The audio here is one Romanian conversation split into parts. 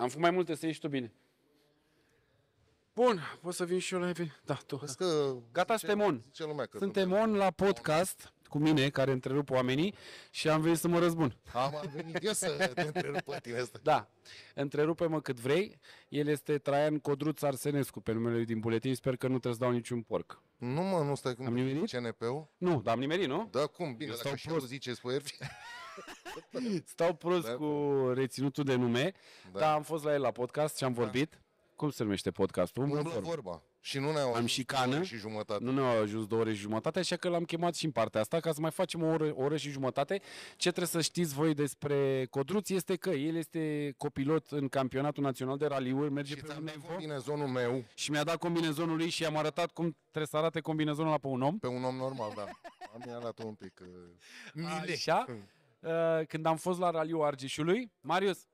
Am făcut mai multe, să ieși tu bine. Bun, pot să vin și eu la eveniment. Da, tu. că Gata, ce, suntem on. Ce lumea că suntem on la podcast cu mine, care întrerup oamenii și am venit să mă răzbun. Am venit eu să te întrerup pe tine asta. Da, întrerupe-mă cât vrei. El este Traian Codruț Arsenescu, pe numele lui din buletin. Sper că nu trebuie să dau niciun porc. Nu mă, nu stai cum am nimerit? CNP-ul? Nu, dar am nimerit, nu? Da, cum? Bine, eu dacă și prost. zice, spui Stau prost da. cu reținutul de nume, da. dar am fost la el la podcast și am da. vorbit. Cum se numește podcastul? Umblă, vorba. vorba. Și nu ne-au am ajuns și cană, și jumătate. Nu ne-au ajuns două ore și jumătate, așa că l-am chemat și în partea asta ca să mai facem o oră, o oră și jumătate. Ce trebuie să știți voi despre Codruț este că el este copilot în campionatul național de raliuri, merge și pe un combinezonul meu. Și mi-a dat combinezonul lui și i-am arătat cum trebuie să arate combinezonul la pe un om. Pe un om normal, da. Am arătat un pic. Uh... Așa? Uh, când am fost la raliul Argeșului. Marius?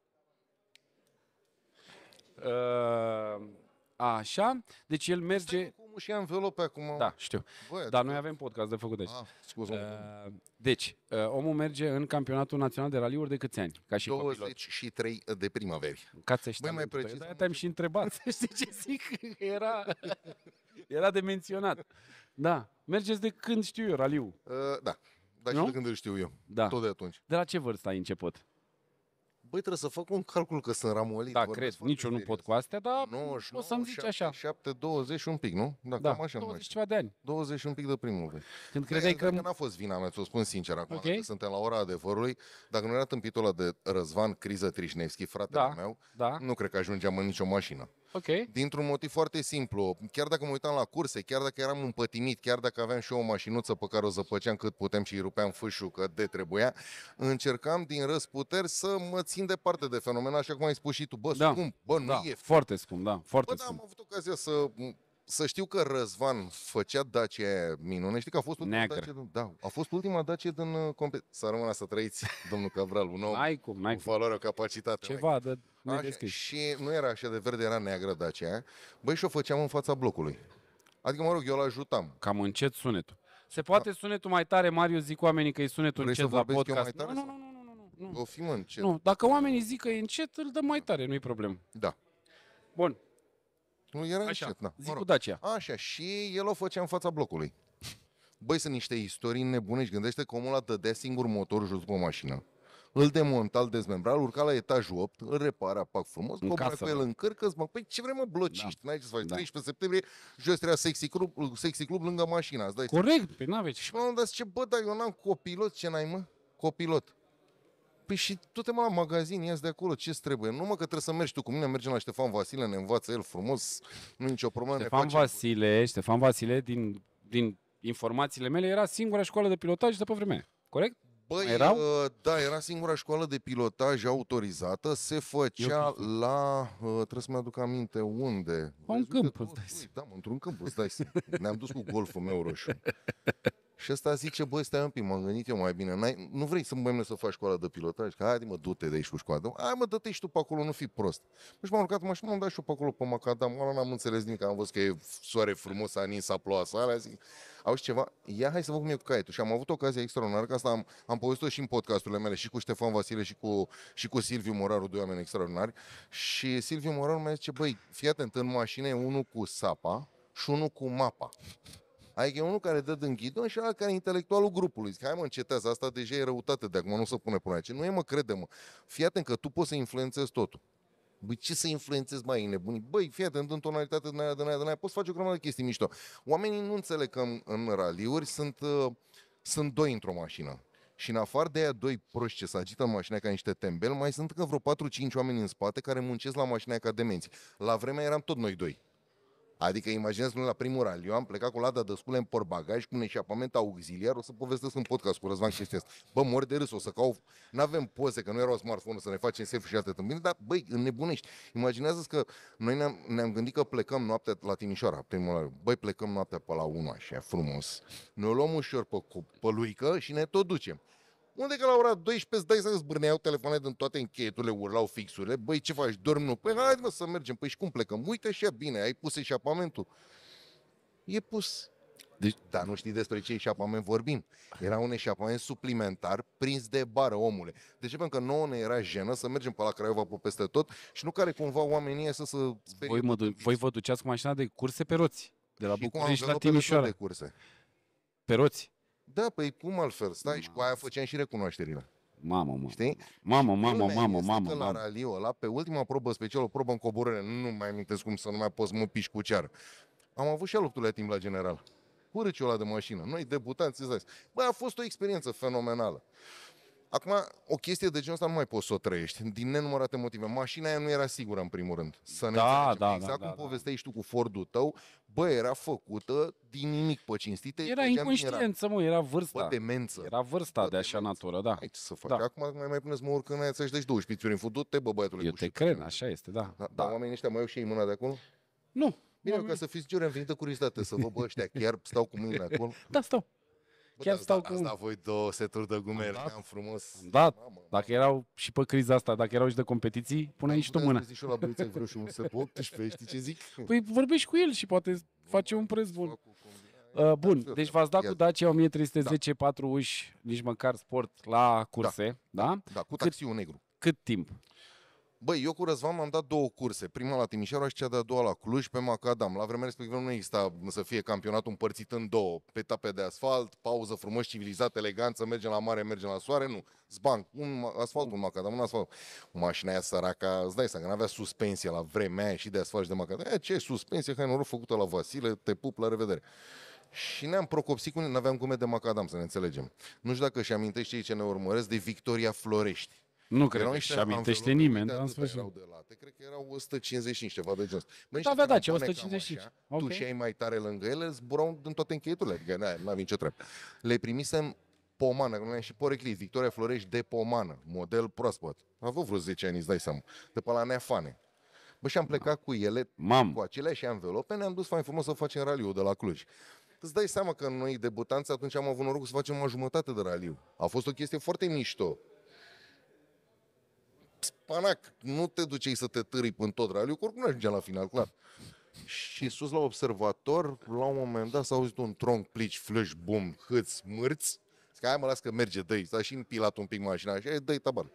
Uh, așa, deci el merge... Cu și învelope acum. Da, știu. Bă, Dar noi avem podcast de făcut aici. Deci. Ah, uh, deci, uh, omul merge în campionatul național de raliuri de câți ani? Ca și 23 copilot. de primăveri. Ca să știi. mai precis. Da, te-am și întrebat, știi ce zic. Era, era de menționat. Da, mergeți de când știu eu raliu. Uh, da. Dar nu? și de când îl știu eu. Da. Tot de atunci. De la ce vârstă ai început? Băi, trebuie să fac un calcul că sunt ramolit. Da, cred. Nici eu nu pot cu astea, dar 99, o să-mi zici 7, așa. 7, 20 și un pic, nu? Da, da. cam așa 20 ceva de ani. 20 și un pic de primul. Băi. Când credeai că... Dacă n-a fost vina mea, ți-o spun sincer acum, okay. că suntem la ora adevărului, dacă nu era tâmpitul ăla de Răzvan, criză Trișnevski, fratele da, meu, da. nu cred că ajungeam în nicio mașină. Okay. Dintr-un motiv foarte simplu. Chiar dacă mă uitam la curse, chiar dacă eram împătimit, chiar dacă aveam și eu o mașinuță pe care o zăpăceam cât putem și îi rupeam fâșul că de trebuia, încercam din răsputeri să mă țin departe de fenomen, așa cum ai spus și tu. Bă, da. scump, bă, nu da. e. Foarte scump, da, foarte bă, scump. Da, am avut ocazia să să știu că Răzvan făcea Dacia aia minune. Știi că a fost ultima Neagră. Dacia, da, a fost ultima Dacia din uh, competiție. Să rămână să trăiți, domnul Cabral, un om ai cum, ai cu valoare, o capacitate. Ceva de așa, Și nu era așa de verde, era neagră Dacia aia. Băi, și o făceam în fața blocului. Adică, mă rog, eu l-ajutam. Cam încet sunetul. Se poate da. sunetul mai tare, Mario, zic oamenii că e sunetul Vrei încet la podcast. Eu mai tare, nu, nu, nu, nu, nu, nu. O fi încet. Nu, dacă oamenii zic că e încet, îl dăm mai tare, nu-i problemă. Da. Bun, nu era Așa, încet, na. Zic mă rog. cu Dacia. Așa, și el o făcea în fața blocului. Băi, sunt niște istorii nebune și gândește că omul ăla dădea singur motor jos pe mașină. Îl demonta, îl dezmembra, îl urca la etajul 8, îl repara, pac frumos, în cobra casă, pe el, da. cărcă, mă, păi ce vrei mă, blociști, da. n-ai ce să faci, da. 13 septembrie, jos era sexy club, sexy club lângă mașina, Corect, pe păi n-aveți. Și m-am dat, ce bă, dar eu n-am copilot, ce n-ai mă? Copilot. Păi și tu te mă la magazin, ia de acolo, ce trebuie? Nu mă că trebuie să mergi tu cu mine, mergem la Ștefan Vasile, ne învață el frumos, nu nicio problemă. Ștefan Vasile, Ștefan Vasile, din, din informațiile mele, era singura școală de pilotaj de pe vremea corect? Băi, Erau? Uh, da, era singura școală de pilotaj autorizată, se făcea Eu... la, uh, trebuie să-mi aduc aminte unde. Un câmp, îți dai Da, într-un câmp, îți dai Ne-am dus cu golful meu roșu. Și ăsta zice, băi, stai un pic, m-am gândit eu mai bine, N-ai, nu vrei să mă să faci școala de pilotaj? Că haide mă, du-te de aici cu școala. Hai mă, dă-te și tu pe acolo, nu fi prost. Și deci m-am urcat mașina, m-am dat și eu pe acolo pe macadam, Mă, n-am înțeles nimic, am văzut că e soare frumos, a nins, a ploua sarea, zic, auzi ceva, ia hai să vă cum e cu caietul. Și am avut ocazia extraordinară, că asta am, am povestit și în podcasturile mele, și cu Ștefan Vasile și cu, și cu Silviu Moraru, doi oameni extraordinari. Și Silviu Moraru mi-a zis, băi, fii atent, în mașină e unul cu sapa și unul cu mapa. Adică e unul care dă din ghidon și ala care e intelectualul grupului. Zic, hai mă, încetează, asta deja e răutate de acum, nu se pune până aici. Nu e mă, crede mă. Fii atent că tu poți să influențezi totul. Băi, ce să influențezi mai nebuni? Băi, fii atent, în tonalitate de aia, de aia, de aia, poți face o grămadă de chestii mișto. Oamenii nu înțeleg că în, în raliuri sunt, uh, sunt doi într-o mașină. Și în afară de aia doi proști ce se agită în mașina ca niște tembel, mai sunt încă vreo 4-5 oameni în spate care muncesc la mașina ca demenți. La vremea eram tot noi doi. Adică imaginează la primul eu am plecat cu lada de scule în porbagaj, cu un eșapament auxiliar, o să povestesc în podcast cu Răzvan chestia asta. Bă, mor de râs, o să cau, Nu avem poze, că nu erau smartphone să ne facem selfie și atât bine, dar băi, înnebunești. Imaginează că noi ne-am, ne-am gândit că plecăm noaptea la Timișoara, primul rally. Băi, plecăm noaptea pe la 1, așa, frumos. Ne luăm ușor pe, cu, pe luică și ne tot ducem. Unde că la ora 12 dai să zbârneau telefoane din toate încheieturile, urlau fixurile, băi, ce faci, Dormi nu? Păi hai mă să mergem, păi și cum plecăm? Uite și bine, ai pus eșapamentul. E pus. Deci, dar nu știi despre ce eșapament vorbim. Era un eșapament suplimentar prins de bară, omule. ce? pentru că nouă ne era jenă să mergem pe la Craiova pe peste tot și nu care cumva oamenii să se voi, mă voi vă duceați cu mașina de curse pe roți, de la și București la Timișoara. De curse. Pe roți. Da, păi cum altfel? Stai mamă. și cu aia făceam și recunoașterile. Mamă, mamă. Știi? Mamă, mamă, mamă, mamă. La raliu ăla, pe ultima probă specială, o probă în coborâre, nu mai amintesc cum să nu mai poți mă piși cu ceară. Am avut și luptul la timp la general. Cu ăla de mașină. Noi debutanți, îți Bă, a fost o experiență fenomenală. Acum, o chestie de genul ăsta nu mai poți să o trăiești, din nenumărate motive. Mașina aia nu era sigură, în primul rând. Să ne da, da, da, exact da, cum da, povestești da. tu cu Fordul tău, bă, era făcută din nimic pe cinstite. Era inconștiență, era... mă, era vârsta. Bă, demență. Era vârsta bă, de așa demență. natură, da. Hai, ce să fac? Da. Acum mai mai puneți mă urc în aia să-și deci două șpițuri în fudut, bă, băiatule. Eu te cred, așa este, da. da, da. Dar da. oamenii ăștia mai au și ei mâna de acolo? Nu. Bine, ca să fiți giure, am venit de curiozitate să vă bă ăștia, chiar stau cu mâinile acolo. Da, stau. Bă, Chiar stau da, cu... Ați dat voi două seturi de gume, am, am frumos. Am dat. Mamă. mamă. Dacă erau și pe criza asta, dacă erau și de competiții, puneai și tu mâna. Zici la băiță, vreau și un set 18, știi ce zic? Păi vorbești cu el și poate face un preț uh, da, bun. Uh, da, bun, deci da. v-ați dat cu Dacia 1310, da. 4 uși, nici măcar sport la curse, da? Da, da cu taxiul cât, negru. Cât timp? Băi, eu cu Răzvan am dat două curse, prima la Timișoara și cea de-a doua la Cluj, pe Macadam. La vremea respectivă nu exista să fie campionatul împărțit în două, pe etape de asfalt, pauză frumos, civilizat, eleganță, mergem la mare, mergem la soare, nu. Zbanc, un asfalt, un Macadam, un asfalt. Mașina aia săraca, îți dai seama n-avea suspensie la vremea aia și de asfalt și de Macadam. Aia, ce suspensie, hai noroc făcută la Vasile, te pup, la revedere. Și ne-am procopsit cu nu aveam cum de macadam, să ne înțelegem. Nu știu dacă și amintește cei ce ne urmăresc de Victoria Florești nu cred că și amintește nimeni, dar în sfârșit. Erau de late, cred că erau 155, ceva de genul Mă, da, avea da, da ce, 155. Așa, okay. Tu și ai mai tare lângă ele, zburau în toate încheieturile, adică nu ai am nicio treabă. Le primisem pomană, că nu și poreclis, Victoria Florești de pomană, model proaspăt. A avut vreo 10 ani, îți dai seama, de pe la Neafane. Bă, și am plecat cu ele, Mam. cu aceleași anvelope, ne-am dus fain frumos să facem raliu de la Cluj îți dai seama că noi debutanți atunci am avut norocul să facem o jumătate de raliu. A fost o chestie foarte mișto. Spanac, nu te ducei să te târi până tot raliu, oricum nu ajungea la final, clar. Și sus la observator, la un moment dat s-a auzit un tronc, plici, flăș, bum, hâți, mârți. Zic, hai mă, las că merge, dă S-a și împilat un pic mașina, așa, dă-i taban.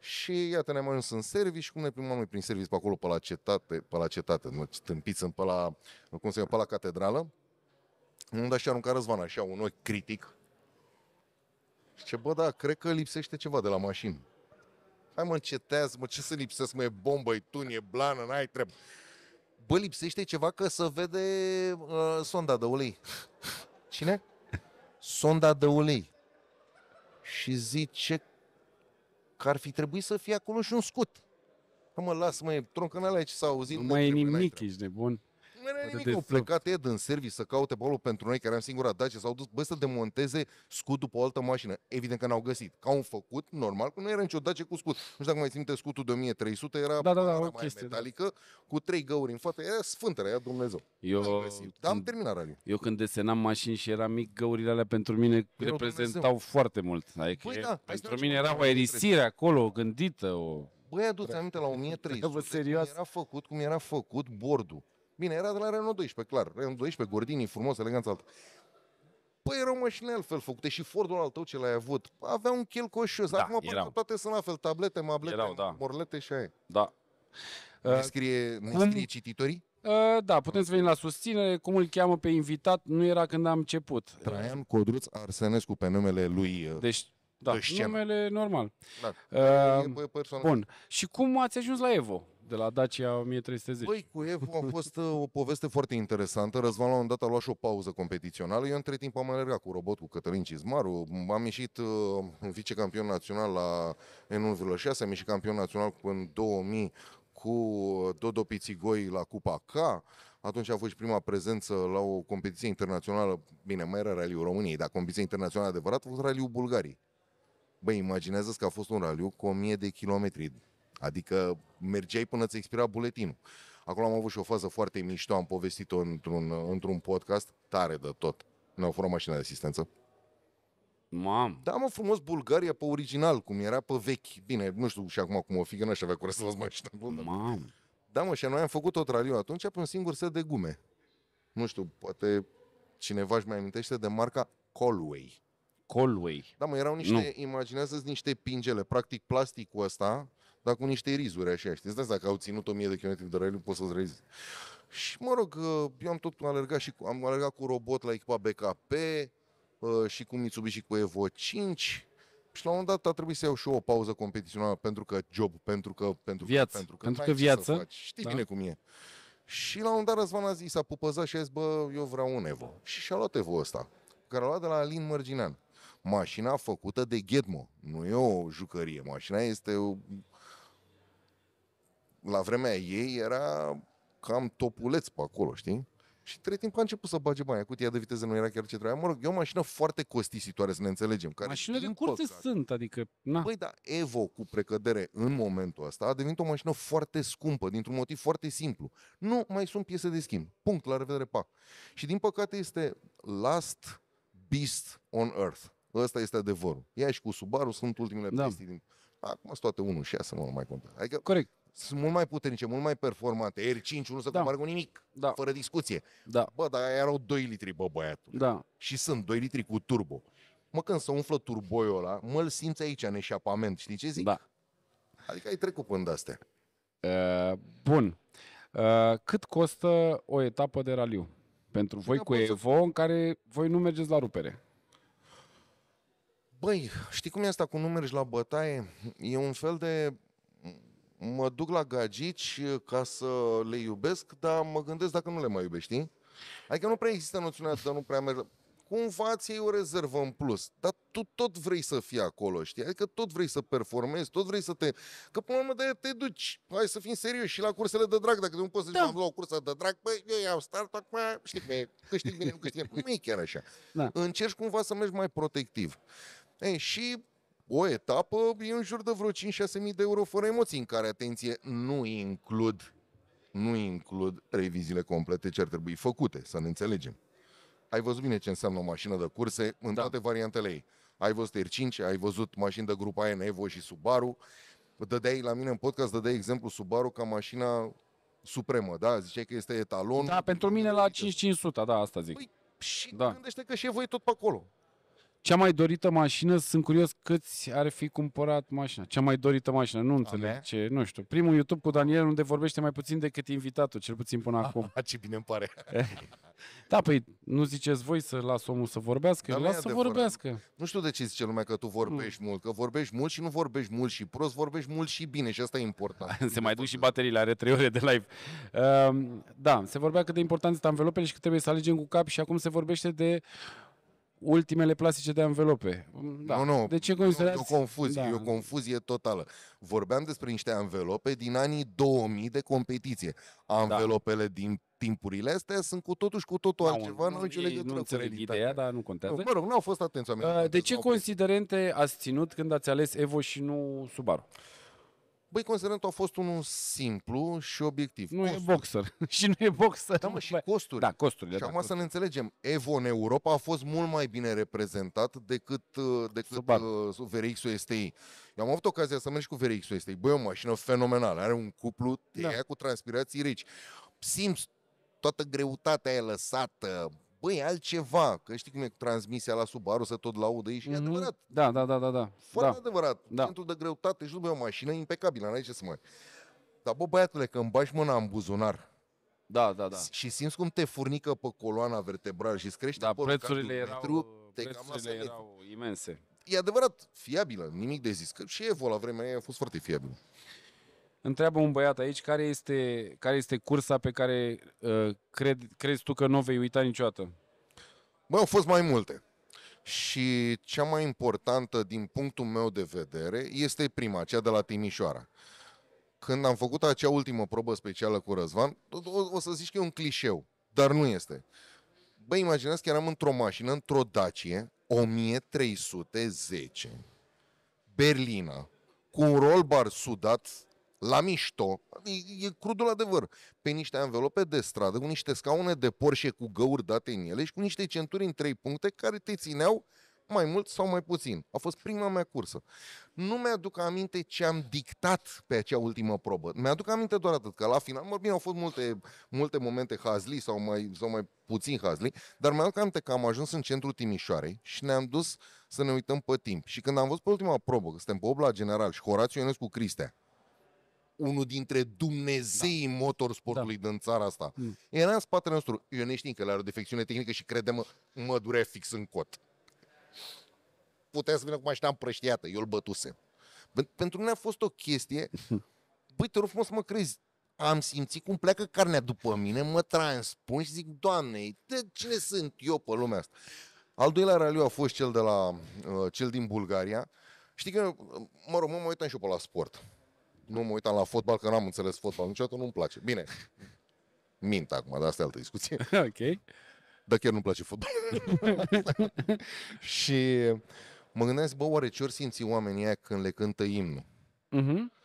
Și iată, ne-am ajuns în servici, cum ne primam noi prin servici pe acolo, pe la cetate, pe la cetate, nu, tâmpiți, pe la, cum se cheamă, pe la catedrală. da și arunca Răzvan, așa, un ochi critic. Și ce, bă, da, cred că lipsește ceva de la mașină. Hai mă, încetez, mă, ce să lipsesc, mă, e bombă, e tun, e blană, n-ai treabă. Bă, lipsește ceva că să vede uh, sonda de ulei. Cine? Sonda de ulei. Și zice că ar fi trebuit să fie acolo și un scut. Mă, las, mă, troncă în alea ce s-a auzit. Nu mai e nimic, ești nebun. Nu era nimic, au plecat Ed în serviciu să caute balul pentru noi, care am singura Dacia, s-au dus, bă, să demonteze scutul pe o altă mașină. Evident că n-au găsit. Ca un făcut, normal, că nu era nicio Dacia cu scut. Nu știu dacă mai ținte scutul de 1300, era da, da, da, o chestie, da. metalică, da. cu trei găuri în față, era sfântă, era Dumnezeu. Eu, Dar am terminat rally. Eu când desenam mașini și eram mic, găurile alea pentru mine erau reprezentau Dumnezeu. foarte mult. Adică păi, da, pentru mine era o erisire acolo, gândită, o Băi, adu-ți aminte la 1300 Trebuie era făcut cum era făcut bordul. Bine, era de la Renault 12, clar. Renault 12, Gordini, frumos, eleganță altă. Păi erau mașini altfel făcute și Fordul al tău ce l-ai avut. Avea un chel coșos. Da, Acum erau. toate sunt la fel, tablete, mablete, erau, da. morlete și aia. Da. Ne uh, scrie, ne scrie um, cititorii? Uh, da, putem să venim la susținere. Cum îl cheamă pe invitat? Nu era când am început. Traian Codruț Arsenescu pe numele lui. Uh, deci, da, de numele normal. Da. Uh, bun. Și cum ați ajuns la Evo? de la Dacia 1310. Băi, cu Evo a fost uh, o poveste foarte interesantă. Răzvan la un dat a luat și o pauză competițională. Eu între timp am alergat cu robot cu Cătălin Cizmaru. Am ieșit uh, vicecampion național la N1,6, am ieșit campion național în 2000 cu Dodo Pițigoi la Cupa K. Atunci a fost și prima prezență la o competiție internațională, bine, mai era raliu României, dar competiție internațională adevărată a fost raliul Bulgarii. Băi, imaginează că a fost un raliu cu 1000 de kilometri Adică mergeai până ți expira buletinul. Acolo am avut și o fază foarte mișto, am povestit-o într-un, într-un podcast, tare de tot. Ne-au furat mașina de asistență. Mam. Da, mă, frumos Bulgaria pe original, cum era pe vechi. Bine, nu știu și acum cum o fi, că n-aș avea curăță să las mașina. Mam. Da, mă, și noi am făcut tot traliu atunci pe un singur set de gume. Nu știu, poate cineva își mai amintește de marca Colway. Colway. Da, mă, erau niște, imaginează-ți niște pingele, practic plasticul ăsta, dar cu niște rizuri așa, știți? Îți dacă au ținut 1000 de kilometri de raliu, poți să-ți rezi. Și mă rog, uh, eu am tot alergat și cu, am alergat cu robot la echipa BKP uh, și cu Mitsubishi cu Evo 5 și la un moment dat a trebuit să iau și eu o pauză competițională pentru că job, pentru că... Pentru viață, că, pentru că, pentru că viață. Faci. Știi da? bine cum e. Și la un moment dat Răzvan a zis, s-a pupăzat și a zis, bă, eu vreau un Evo. Și și-a luat Evo ăsta, care a luat de la Alin Mărginean. Mașina făcută de Ghetmo. Nu e o jucărie. Mașina este la vremea ei era cam topuleț pe acolo, știi? Și între timp a început să bage bani. Cutia de viteză nu era chiar ce trebuia. Mă rog, e o mașină foarte costisitoare, să ne înțelegem. Care Mașinile din curte păcat. sunt, adică... Na. Păi da, Evo cu precădere în momentul ăsta a devenit o mașină foarte scumpă, dintr-un motiv foarte simplu. Nu mai sunt piese de schimb. Punct, la revedere, pa. Și din păcate este last beast on earth. Ăsta este adevărul. Ea și cu Subaru sunt ultimele da. din... Acum sunt toate 6, nu mai contează. Adică Corect sunt mult mai puternice, mult mai performante. R5 nu se da. compară cu nimic, da. fără discuție. Da. Bă, dar erau 2 litri, bă, băiatul. Da. Și sunt 2 litri cu turbo. Mă, când se umflă turboiul ăla, mă îl simți aici în eșapament, știi ce zic? Da. Adică ai trecut până astea. Uh, bun. Uh, cât costă o etapă de raliu? Pentru voi cu Evo, să... în care voi nu mergeți la rupere. Băi, știi cum e asta cu nu mergi la bătaie? E un fel de mă duc la gagici uh, ca să le iubesc, dar mă gândesc dacă nu le mai iubesc, știi? Adică nu prea există noțiunea dar nu prea merg. Cumva ți o rezervă în plus, dar tu tot vrei să fii acolo, știi? Adică tot vrei să performezi, tot vrei să te... Că până la urmă de te duci, hai să fim serios și la cursele de drag, dacă nu poți să da. la o cursă de drag, păi eu iau start acum, știi mă, câștig bine, nu câștig Nu e chiar așa. Da. Încerci cumva să mergi mai protectiv. Ei, și o etapă e în jur de vreo 5-6 mii de euro fără emoții, în care, atenție, nu includ, nu includ reviziile complete ce ar trebui făcute, să ne înțelegem. Ai văzut bine ce înseamnă o mașină de curse în da. variantele ei. Ai văzut R5, ai văzut mașini de grupa N, Evo și Subaru. Dădeai la mine în podcast, dădeai exemplu Subaru ca mașina supremă, da? Ziceai că este etalon. Da, pentru mine la 5500, da, asta zic. Păi, și da. gândește că și voi tot pe acolo. Cea mai dorită mașină, sunt curios câți ar fi cumpărat mașina. Cea mai dorită mașină, nu înțeleg okay. ce, nu știu. Primul YouTube cu Daniel unde vorbește mai puțin decât invitatul, cel puțin până ah, acum. ce bine îmi pare. da, păi nu ziceți voi să las omul să vorbească, Da, las să vorbească. Nu știu de ce zice lumea că tu vorbești mm. mult, că vorbești mult și nu vorbești mult și prost, vorbești mult și bine și asta e important. se mai duc și bateriile, are trei ore de live. Uh, da, se vorbea cât de important sunt anvelopele și că trebuie să alegem cu cap și acum se vorbește de uh, ultimele plastice de anvelope. Da. Nu, nu, de ce considerați? E o confuzie, da. e o confuzie totală. Vorbeam despre niște anvelope din anii 2000 de competiție. Da. Anvelopele da. din timpurile astea sunt cu totul și cu totul da, altceva, nu, nu nicio legătură nu înțeleg ideea, dar nu contează. Nu, mă rog, nu au fost atenți uh, oamenii. De ce considerente ați ținut când ați ales Evo și nu Subaru? Băi, considerând a fost unul simplu și obiectiv. Nu costuri. e boxer. și nu e boxer. Da, mă, și costuri. Da, costurile. Și da, acum costuri. să ne înțelegem, Evo în Europa a fost mult mai bine reprezentat decât, uh, decât uh, VRX-ul STI. Eu am avut ocazia să merg cu VRX-ul STI. Băi, o mașină fenomenală. Are un cuplu de da. cu transpirații rici. Simți toată greutatea e lăsată, băi altceva, că știi cum e transmisia la Subaru, să tot laudă ei și mm-hmm. e adevărat. Da, da, da, da. da. Foarte da. adevărat. Da. Centrul de greutate și după o mașină impecabilă, n-ai ce să mai... Dar bă, băiatule, că îmi bași mâna în buzunar, da, da, da. Și simți cum te furnică pe coloana vertebrală și îți crește da, prețurile erau, metru, te prețurile cam erau imense. E adevărat, fiabilă, nimic de zis. Că și Evo la vremea aia a fost foarte fiabilă Întreabă un băiat aici care este, care este cursa pe care uh, cred, crezi tu că nu o vei uita niciodată? Băi, au fost mai multe. Și cea mai importantă din punctul meu de vedere este prima, cea de la Timișoara. Când am făcut acea ultimă probă specială cu Răzvan, o, o să zici că e un clișeu, dar nu este. Băi, imaginați că eram într-o mașină, într-o Dacie, 1310, Berlina, cu un roll bar sudat la mișto, e, e crudul adevăr, pe niște anvelope de stradă, cu niște scaune de Porsche cu găuri date în ele și cu niște centuri în trei puncte care te țineau mai mult sau mai puțin. A fost prima mea cursă. Nu mi-aduc aminte ce am dictat pe acea ultimă probă. Mi-aduc aminte doar atât, că la final, mă, bine, au fost multe, multe momente hazli sau mai, sau mai puțin hazli, dar mi-aduc aminte că am ajuns în centrul Timișoarei și ne-am dus să ne uităm pe timp. Și când am văzut pe ultima probă, că suntem pe obla general și Horațiu Ionescu Cristea, unul dintre Dumnezeii da. motorsportului da. din țara asta. Mm. Era în spatele nostru. Eu ne știm că are o defecțiune tehnică și credem mă durea fix în cot. Putea să vină cu mașina împrăștiată, eu îl bătuse. Pentru mine a fost o chestie, băi, te rog frumos mă crezi, am simțit cum pleacă carnea după mine, mă transpun și zic, Doamne, de cine sunt eu pe lumea asta? Al doilea raliu a fost cel, de la, uh, cel din Bulgaria. Știi că, uh, mă rog, mă uitam și eu pe la sport nu mă uitam la fotbal, că n-am înțeles fotbal niciodată, nu-mi place. Bine, mint acum, dar asta e altă discuție. ok. Dar chiar nu-mi place fotbal. și mă gândesc, bă, oare ce ori simți oamenii aia când le cântă imnul? Uh-huh.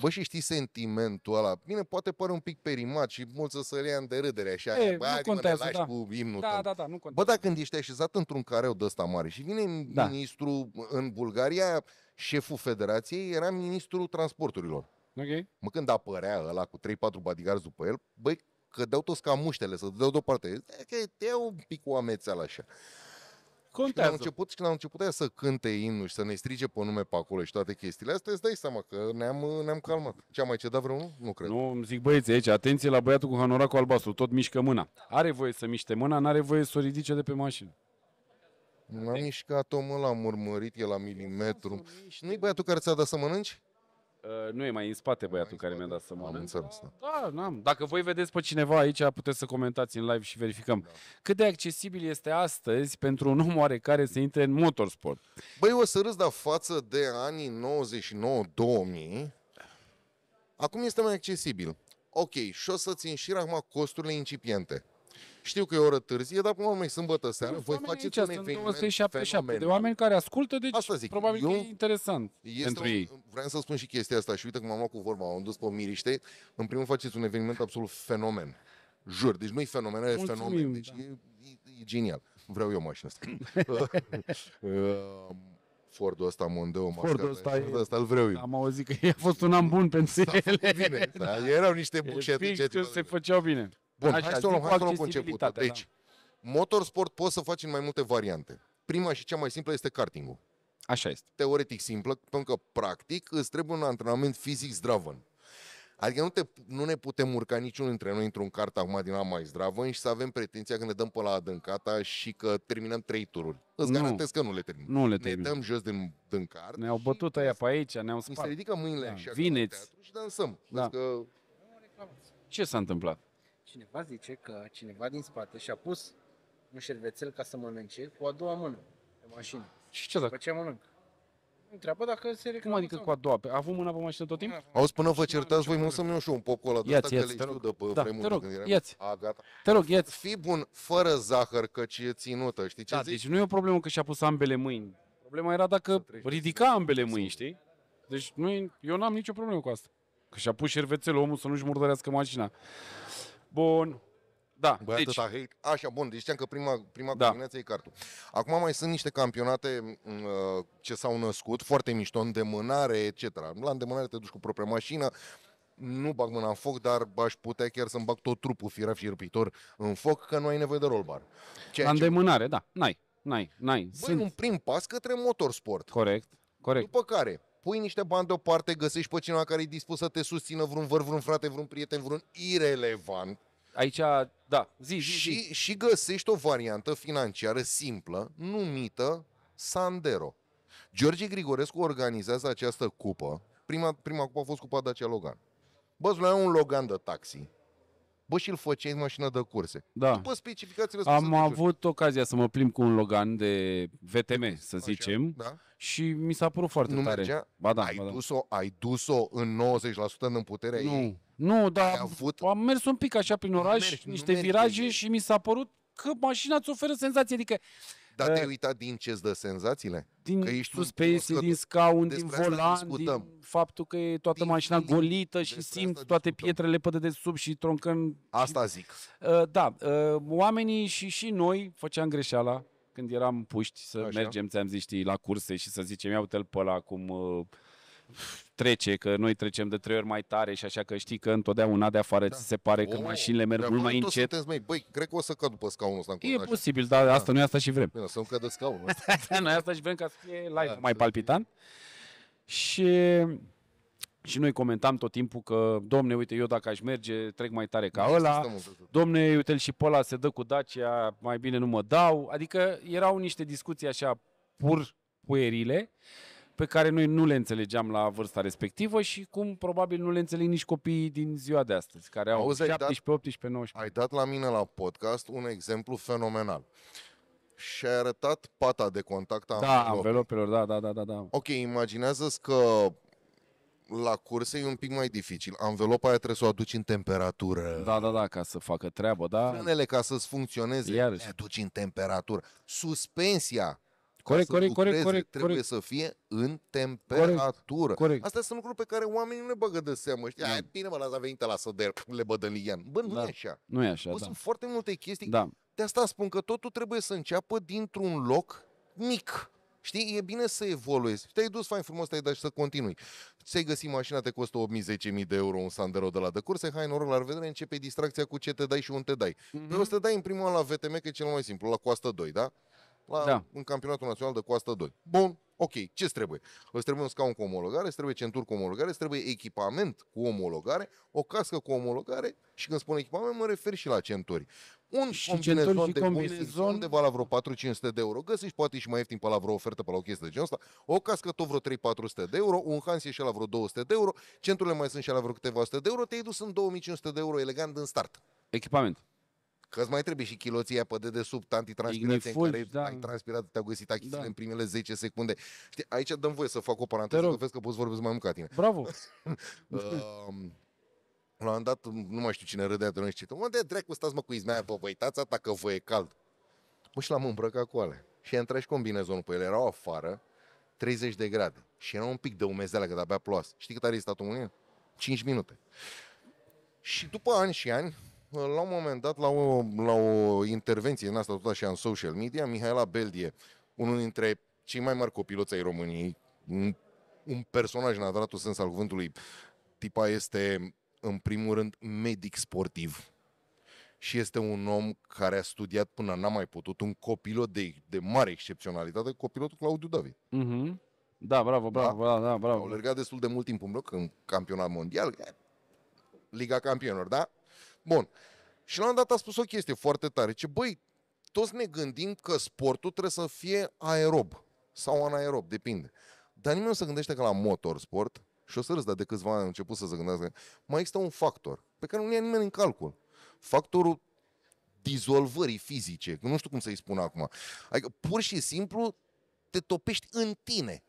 Bă, și știi sentimentul ăla? Bine, poate pare un pic perimat și mulți să se în de așa. E, bă, nu contează, da. cu imnul da, tău. da, da, nu contează. Bă, dacă când ești așezat într-un careu de ăsta mare și vine da. ministru în Bulgaria, șeful federației era ministrul transporturilor. Okay. Mă, când apărea ăla cu 3-4 bodyguards după el, băi, cădeau toți ca muștele, să dădeau deoparte. Te iau un pic cu amețeală așa. Contează. Și când am început, și când am început aia să cânte imnul și să ne strige pe nume pe acolo și toate chestiile astea, îți dai seama că ne-am, ne-am calmat. Ce, am mai cedat vreunul? Nu cred. Nu, îmi zic băieți aici, atenție la băiatul cu hanoracul albastru, tot mișcă mâna. Are voie să miște mâna, n-are voie să o ridice de pe mașină. Nu a mișcat omul l-am murmurit el la milimetru. Nu-i băiatul care ți-a dat să mănânci? Uh, nu e mai în spate băiatul care mi-a dat să mănânc. Am înțeles, da. da. n-am. Dacă voi vedeți pe cineva aici, puteți să comentați în live și verificăm. Da. Cât de accesibil este astăzi pentru un om oarecare să intre în motorsport? Băi, o să râs, dar față de anii 99-2000, acum este mai accesibil. Ok, și o să țin și acum costurile incipiente. Știu că e o oră târzie, dar până mai sâmbătă seară voi face aici, un eveniment 27, de oameni care ascultă, deci asta zic, probabil eu, că e interesant pentru un, ei. Vreau să spun și chestia asta și uite că m-am luat cu vorba, am dus pe miriște. În primul faceți un eveniment absolut fenomen. Jur, deci nu-i fenomen, e fenomen. Deci da. e, e, e genial. Vreau eu mașina asta. Ehm, Fordul ăsta Mondeo Fordul ăsta, e, ăsta îl vreau eu. Am auzit că a fost un an bun pentru da, ele. Bine, da, erau niște bucete. se făceau bine. Bun, Așa, hai să o luăm, hai să luăm cu începutul. Da. Deci, da. motorsport poți să faci în mai multe variante. Prima și cea mai simplă este kartingul. Așa este. Teoretic simplă, pentru că practic îți trebuie un antrenament fizic zdravăn. Adică nu, te, nu ne putem urca niciunul dintre noi într-un cart acum din la mai zdravă și să avem pretenția că ne dăm pe la adâncata și că terminăm trei tururi. Îți nu, garantez că nu le terminăm. Nu le terminăm. Ne dăm jos din, din cart. Ne-au bătut aia pe aici, ne-au spart. Ni se ridică mâinile da. așa. Vineți. Și dansăm. Da. Că... Ce s-a întâmplat? Cineva zice că cineva din spate și-a pus un șervețel ca să mănânce cu a doua mână pe mașină. Și ce dacă? După ce mănânc. Întreabă dacă se reclamă. Cum adică cu a doua? Păi, a avut mână pe mașină tot timpul? spus până vă certați voi, nu să-mi și un pop ăla de ăsta, că le știu da, Te rog, da, iați. A, gata. Te rog, iați. Fii bun fără zahăr, căci e ținută, știi ce da, zici? deci nu e o problemă că și-a pus ambele mâini. Problema era dacă ridica ambele mâini, știi? Deci nu, eu n-am nicio problemă cu asta. Că și-a pus șervețelul omul să nu-și murdărească mașina. Bun. Da, Băi, deci... atâta hate. Așa, bun, deci știam că prima, prima da. combinație e cartul. Acum mai sunt niște campionate mm, uh, ce s-au născut, foarte mișto, îndemânare, etc. La îndemânare te duci cu propria mașină, nu bag mâna în foc, dar aș putea chiar să-mi bag tot trupul firaf și răpitor în foc, că nu ai nevoie de rollbar. Ceea la ce... da, n-ai, n-ai, n-ai. Băi, sunt... un prim pas către motorsport. Corect, corect. După care, pui niște bani deoparte, găsești pe cineva care e dispus să te susțină, vreun văr, vreun frate, vreun prieten, vreun irelevant. Aici, da, zi, zi, și, zi. Și găsești o variantă financiară simplă, numită Sandero. George Grigorescu organizează această cupă. Prima, prima cupă a fost cupa Dacia Logan. Bă, un Logan de taxi bă, și-l făceai în mașină de curse. Da. După specificațiile Am avut ocazia să mă plimb cu un Logan de VTM, să Așa, zicem, da. și mi s-a părut foarte nu tare. Ba da, ai, ba da. Dus-o, ai dus-o în 90% în puterea nu. ei? Nu, dar avut... am mers un pic așa prin oraș, mergi, niște mergi, viraje mergi. și mi s-a părut că mașina îți oferă senzație, adică dar te-ai da. uitat din ce îți dă senzațiile? Din că ești suspensie, din scaun, din volan, din faptul că e toată din, mașina din, golită și simt toate pietrele pe de sub și troncând. Asta și, zic. Uh, da, uh, oamenii și, și noi făceam greșeala când eram puști să Așa. mergem, ți-am zis, știi, la curse și să zicem, iau te l pe ăla cum... Uh, trece, că noi trecem de trei ori mai tare și așa că știi că întotdeauna de afară da. ți se pare că o, oh, mașinile merg mult mai încet. Sunteți, măi, băi, cred că o să cad după scaunul ăsta. E posibil, dar da. asta noi asta și vrem. Bine, să nu cadă scaunul ăsta. Da, noi asta și vrem ca să fie live da, mai palpitant. Și și noi comentam tot timpul că, domne, uite, eu dacă aș merge, trec mai tare ca da, ăla. Domne, uite și pe ăla se dă cu Dacia, mai bine nu mă dau. Adică erau niște discuții așa pur puerile pe care noi nu le înțelegeam la vârsta respectivă și cum probabil nu le înțeleg nici copiii din ziua de astăzi, care au Auzi, 17, dat, 18, 19. Ai dat la mine la podcast un exemplu fenomenal și ai arătat pata de contact a da, anvelopelor. Da, da, da, da, da. Ok, imaginează-ți că la curse e un pic mai dificil. Anvelopa aia trebuie să o aduci în temperatură. Da, da, da, ca să facă treabă, da. Frânele ca să-ți funcționeze, Iarăși. le aduci în temperatură. Suspensia Corect, corect, lucreze, corect, corect. Trebuie corect. să fie în temperatură. Corect. Astea sunt lucruri pe care oamenii nu le bagă de seamă. Știi? Da. Bine, mă, las venit la să bădă în bădălian. Bă, nu da. e așa. Nu e așa, Bă, da. Sunt foarte multe chestii. Da. De asta spun că totul trebuie să înceapă dintr-un loc mic. Știi, e bine să evoluezi. Te-ai dus fain frumos, te-ai dat și să continui. Ți-ai găsit mașina, te costă 8.000-10.000 de euro un Sandero de la de curse, hai noroc, la revedere, începe distracția cu ce te dai și unde te dai. Mm-hmm. o să te dai în primul an la VTM, că e cel mai simplu, la coastă 2, da? la, da. în campionatul național de coastă 2. Bun, ok, ce trebuie? Îți trebuie un scaun cu omologare, îți trebuie centuri cu omologare, îți trebuie echipament cu omologare, o cască cu omologare și când spun echipament mă refer și la centuri. Un și combinezon de combinezon... bun undeva la vreo 4-500 de euro. Găsești poate și mai ieftin pe la vreo ofertă, pe la o chestie de genul ăsta. O cască tot vreo 3-400 de euro, un hans e și la vreo 200 de euro, centurile mai sunt și la vreo câteva 100 de euro, te-ai dus în 2500 de euro elegant în start. Echipament. Că îți mai trebuie și chiloția pe dedesubt antitranspirație Ignifugi, în care da. ai transpirat, te-au găsit achiziile da. în primele 10 secunde. Știi, aici dăm voie să fac o paranteză, că vezi că poți vorbesc mai mult ca tine. Bravo! uh, la un dat, nu mai știu cine râdea de noi și unde dracu stați mă cu izmea, vă uitați ta că vă e cald. Mă, și l-am îmbrăcat cu alea. Și am treci combinezonul pe ele, erau afară, 30 de grade. Și era un pic de umezeală, că de-abia ploasă. Știi cât a rezistat omul 5 minute. Și după ani și ani, la un moment dat, la o, la o intervenție în asta, tot așa, în social media, Mihaela Beldie, unul dintre cei mai mari copiloți ai României, un personaj în adevăratul sens al cuvântului, tipa este, în primul rând, medic sportiv și este un om care a studiat până n-a mai putut, un copilot de, de mare excepționalitate, copilotul Claudiu David. Mm-hmm. Da, bravo, bravo, da? da, bravo. Au alergat destul de mult timp în bloc în campionat mondial, Liga Campionilor, da? Bun. Și la un dat a spus o chestie foarte tare. Ce băi, toți ne gândim că sportul trebuie să fie aerob sau anaerob, depinde. Dar nimeni nu se gândește că la motorsport, și o să râs, dar de câțiva ani a început să se gândească, mai există un factor pe care nu ia nimeni în calcul. Factorul dizolvării fizice, nu știu cum să-i spun acum. Adică pur și simplu te topești în tine.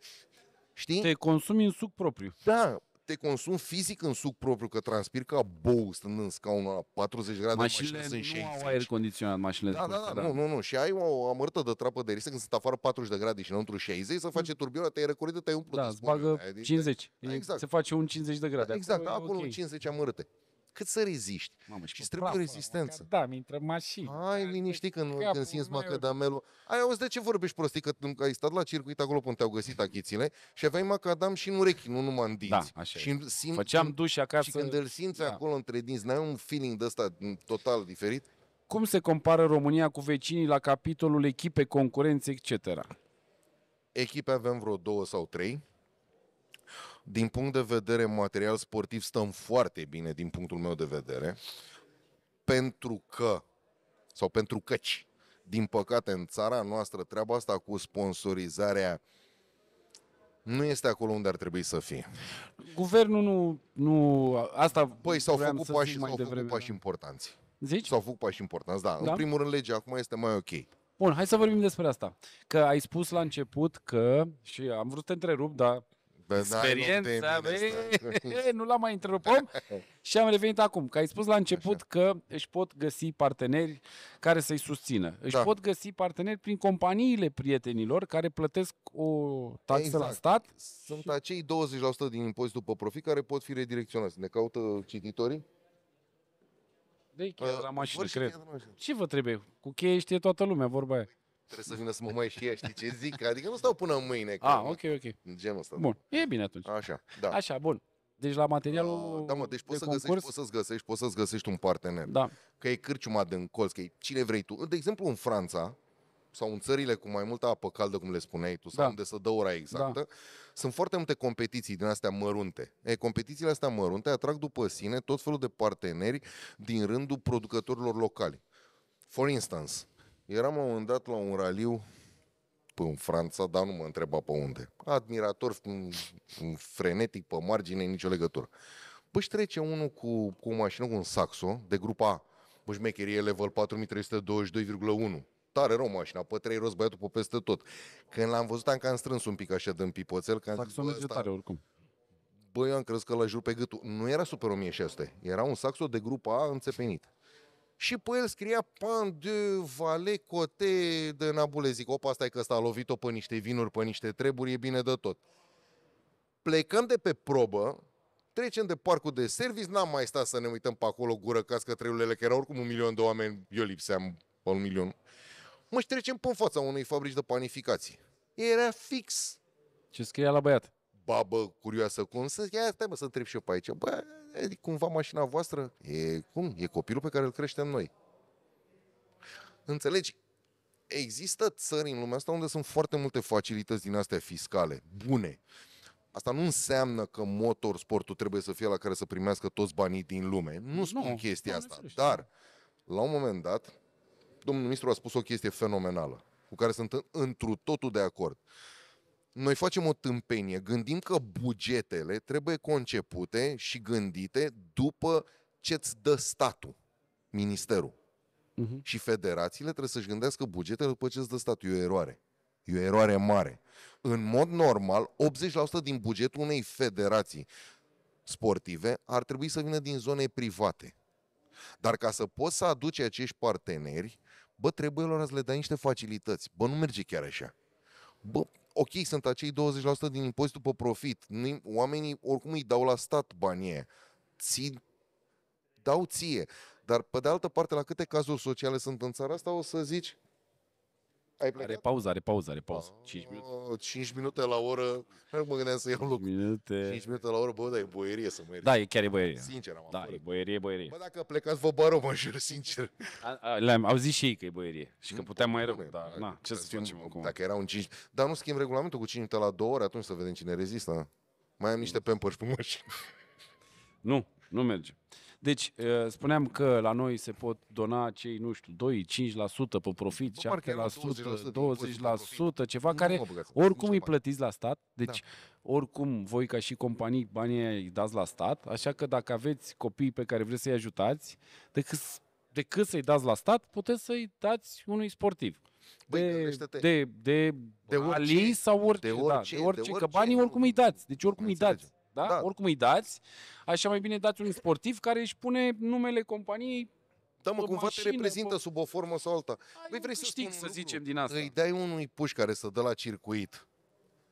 Știi? Te consumi în suc propriu. Da, te consum fizic în suc propriu, că transpiri ca bou stând în scaunul la 40 grade. Mașinile, mașinile sunt nu 60. au aer condiționat, mașinile. Da, da, da, da, nu, nu, nu. Și ai o amărtă de trapă de risc când sunt afară 40 de grade și înăuntru 60, să face mm. turbiola, te-ai răcorit, te-ai umplut. Da, îți bagă 50. Adică da, exact. Se face un 50 de grade. Exact, acolo, acolo okay. 50 amărâte cât să reziști. Mamă, și, și trebuie praf, rezistență. Da, mi intră mașini. Ai liniști când, când simți macadamelul. Ai auzit de ce vorbești prostii, că ai stat la circuit acolo până te-au găsit achițile și aveai macadam și în urechi, nu numai în dinți. Da, așa și simt, Făceam duș acasă. Și când îl simți da. acolo între dinți, n-ai un feeling de ăsta total diferit? Cum se compară România cu vecinii la capitolul echipe, concurențe, etc.? Echipe avem vreo două sau trei din punct de vedere material sportiv stăm foarte bine din punctul meu de vedere, pentru că, sau pentru căci, din păcate în țara noastră treaba asta cu sponsorizarea nu este acolo unde ar trebui să fie. Guvernul nu... nu asta păi s-au făcut, pași, s-au devreme, făcut pași importanți. Zici? S-au făcut pași importanți, da. da. În primul rând, legea acum este mai ok. Bun, hai să vorbim despre asta. Că ai spus la început că, și am vrut să te întrerup, dar experiența, bă, nu l-am mai întrerupăm și am revenit acum. Că ai spus la început Așa. că își pot găsi parteneri care să-i susțină. Își da. pot găsi parteneri prin companiile prietenilor care plătesc o taxă exact. la stat. Sunt și... acei 20% din impozitul pe profit care pot fi redirecționați. Ne caută cititorii? De cheia păi, la mașină, cred. Ce vă trebuie? Cu cheie știe toată lumea, vorba aia. Trebuie să vină să mă mai și ea, știi ce zic? Adică nu stau până mâine. Ah, ok, ok. Genul ăsta. Bun, e bine atunci. Așa, da. Așa, bun. Deci la materialul Da, da mă, deci poți de să concurs? găsești, poți să-ți găsești, poți să-ți găsești un partener. Da. Că e cârciuma din colț, că e cine vrei tu. De exemplu, în Franța, sau în țările cu mai multă apă caldă, cum le spuneai tu, sau da. unde să dă ora exactă, da. sunt foarte multe competiții din astea mărunte. E, competițiile astea mărunte atrag după sine tot felul de parteneri din rândul producătorilor locali. For instance, Eram la un moment dat la un raliu în Franța, dar nu mă întreba pe unde. Admirator, un, un frenetic pe margine, nicio legătură. Păi trece unul cu, cu o mașină, cu un Saxo, de grupa A. Păi șmecherie level 4322,1. Tare rău mașina, pe trei roți băiatul pe peste tot. Când l-am văzut, am cam strâns un pic așa din pipoțel. Că Saxo merge tare oricum. Băi, eu am crezut că l-a jur pe gâtul. Nu era Super 1600, era un Saxo de grupa A înțepenit și pe el scria pan de vale cote de nabule. Zic, opa, asta e că ăsta a lovit-o pe niște vinuri, pe niște treburi, e bine de tot. Plecăm de pe probă, trecem de parcul de service, n-am mai stat să ne uităm pe acolo gură cască treulele, că erau oricum un milion de oameni, eu lipseam pe un milion. Mă, și trecem pe fața unei fabrici de panificații. Era fix. Ce scria la băiat? Babă curioasă cum să... Ia, stai mă, să întreb și eu pe aici. Bă, E, cumva mașina voastră e, cum? e copilul pe care îl creștem noi. Înțelegi? Există țări în lumea asta unde sunt foarte multe facilități din astea fiscale, bune. Asta nu înseamnă că motorsportul trebuie să fie la care să primească toți banii din lume. Nu spun nu, chestia asta, înțeleg. dar la un moment dat, domnul ministru a spus o chestie fenomenală, cu care sunt întru totul de acord noi facem o tâmpenie, gândim că bugetele trebuie concepute și gândite după ce îți dă statul, ministerul. Uh-huh. Și federațiile trebuie să-și gândească bugetele după ce îți dă statul. E o eroare. E o eroare mare. În mod normal, 80% din bugetul unei federații sportive ar trebui să vină din zone private. Dar ca să poți să aduci acești parteneri, bă, trebuie lor să le dai niște facilități. Bă, nu merge chiar așa. Bă, ok, sunt acei 20% din impozitul pe profit. Oamenii oricum îi dau la stat banii ți dau ție. Dar pe de altă parte, la câte cazuri sociale sunt în țara asta, o să zici, ai Are pauză, are pauză, are pauză. 5 ah, minute. 5 minute la oră. Nu mă gândeam să iau loc. Minute. 5 minute la oră, bă, dar e boierie să mă ieri. Da, e chiar e boierie. Sincer am Da, e boierie, boierie. Bă, dacă plecați, vă bară, mă jur, sincer. le-am, au zis și ei că e boierie și că da, puteam mai da, rău. Bune, da, na, ce să facem acum? Dacă era un 5... Dar nu schimb regulamentul cu 5 minute la 2 ore, atunci să vedem cine rezistă. Mai am niște pampers pe mașină. Nu, nu merge. Deci, uh, spuneam că la noi se pot dona cei, nu știu, 2-5% pe profit, Bă, 7%, 20%, 20% ceva nu care oricum îi plătiți la stat. Deci, da. oricum, voi ca și companii banii îi dați la stat, așa că dacă aveți copii pe care vreți să-i ajutați, decât, decât să-i dați la stat, puteți să-i dați unui sportiv. Băi, de, de, de, de orice, Ali sau orice, de orice, da, de orice, de orice că banii oricum îi dați, deci oricum îi dați. Da? da? Oricum îi dați, așa mai bine dați un sportiv care își pune numele companiei da, mă, cumva mașină, te reprezintă sub o formă sau alta. Ai păi vrei să, știi, să zicem din asta. Îi dai unui puș care să dă la circuit,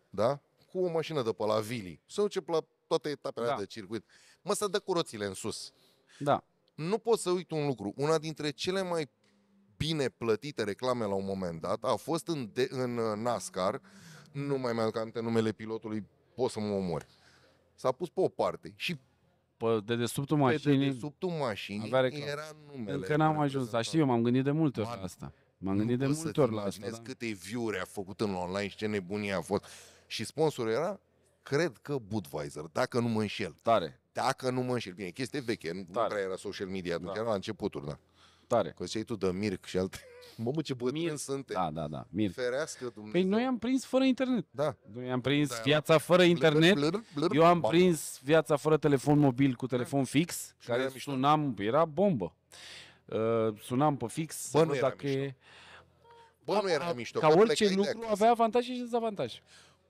da? Cu o mașină de pe la Vili. Să duce la toate etapele da. de circuit. Mă, să dă cu roțile în sus. Da. Nu pot să uit un lucru. Una dintre cele mai bine plătite reclame la un moment dat a fost în, de, în uh, NASCAR, nu mai mi-aduc aminte numele pilotului, poți să mă omori s-a pus pe o parte și pe dedesubtul mașinii, pe dedesubtul mașinii era numele. Încă n-am ajuns, dar știu, eu m-am gândit de multe ori la asta. M-am gândit de multe ori la asta. Nu da. câte view-uri a făcut în online și ce nebunie a fost. Și sponsorul era, cred că Budweiser, dacă nu mă înșel. Tare. Dacă nu mă înșel. Bine, chestie veche, nu prea era social media, nu da. era la începuturi, da. Tare. Că ziceai tu de Mirc și alte... mă, ce bătrâni Mir. suntem. Da, da, da. Mir. Ferească Dumnezeu. Păi noi am prins fără internet. Da. Noi am prins da, da. viața fără internet. Blur, blur, blur, Eu am bam. prins viața fără telefon mobil cu telefon da. fix, și care sunam, mișto. era bombă. Uh, sunam pe fix, Bă, nu era dacă mișto. e... Bă, nu era mișto. Ca, Ca orice lucru avea avantaje și dezavantaje.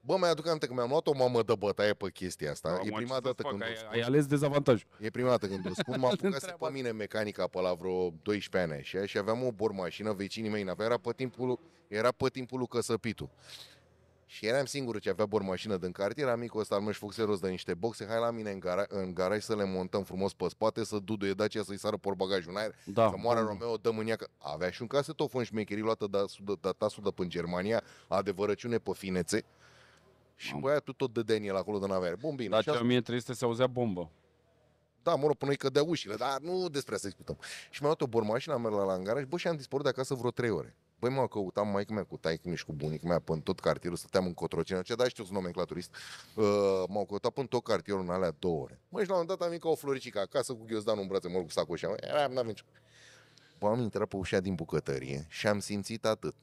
Bă, mai aduc aminte că mi-am luat o mamă de bătaie pe chestia asta. Da, e prima dată când ai, spun. ai ales dezavantajul. E prima dată când o spun. M-a apucat pe mine mecanica pe la vreo 12 ani așa, și aveam o bormașină, vecinii mei n-avea, era pe timpul, era pe timpul lui Căsăpitu. Și eram singurul ce avea bormașină din cartier, era micul ăsta al meu și fuc de niște boxe, hai la mine în, gara- în garaj să le montăm frumos pe spate, să duduie Dacia, să-i sară porbagajul în aer, da, să moară da, da. Romeo, dăm dă că Avea și un casetofon șmecherii luată de, de, de, de, de de, de, de, de, până Germania, adevărăciune pe finețe. Și Am. băiatul tot de Daniel acolo de navere. Bun, bine. La 1300 se auzea bombă. Da, mă rog, până că cădea ușile, dar nu despre asta discutăm. Și mi am luat o bormașină, am mers la langara și bă, și am dispărut de acasă vreo 3 ore. Băi, mă, căutam mai mea cu taic mi și cu bunic mea până tot cartierul, stăteam în cotrocină, ce da, știu, sunt nomenclaturist, uh, m-au căutat până tot cartierul în alea două ore. Mă și la un dat am venit ca o floricică acasă cu ghiozdanul în brațe, mă rog, cu sacoșa, Era am n-am nicio... Bă, am intrat pe ușa din bucătărie și am simțit atât.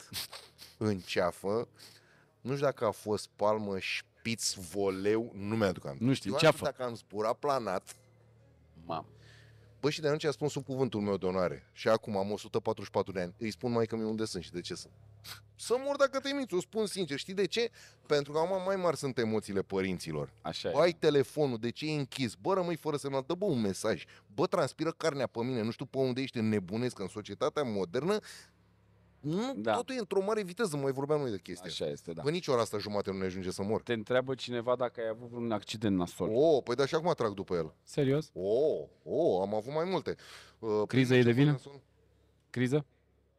în ceafă nu știu dacă a fost palmă, șpiț, voleu, nu mi-aduc aminte. Nu știu, ce a fost? Dacă am zburat planat. Mam. Bă, și de atunci a spun sub cuvântul meu de onoare. Și acum am 144 de ani. Îi spun mai că mi unde sunt și de ce sunt. Să mor dacă te minți, o spun sincer. Știi de ce? Pentru că acum mai mari sunt emoțiile părinților. Așa Ai e. telefonul, de ce e închis? Bă, rămâi fără semnal, dă bă un mesaj. Bă, transpiră carnea pe mine, nu știu pe unde ești, nebunesc în societatea modernă. Nu, da. totul e într-o mare viteză, mai vorbeam noi de chestia. Așa este, da. Bă, nici ora asta jumate nu ne ajunge să mor. Te întreabă cineva dacă ai avut un accident nasol. Oh, păi da și acum trag după el. Serios? Oh, oh, am avut mai multe. Uh, Criza păi e de vină? Criza?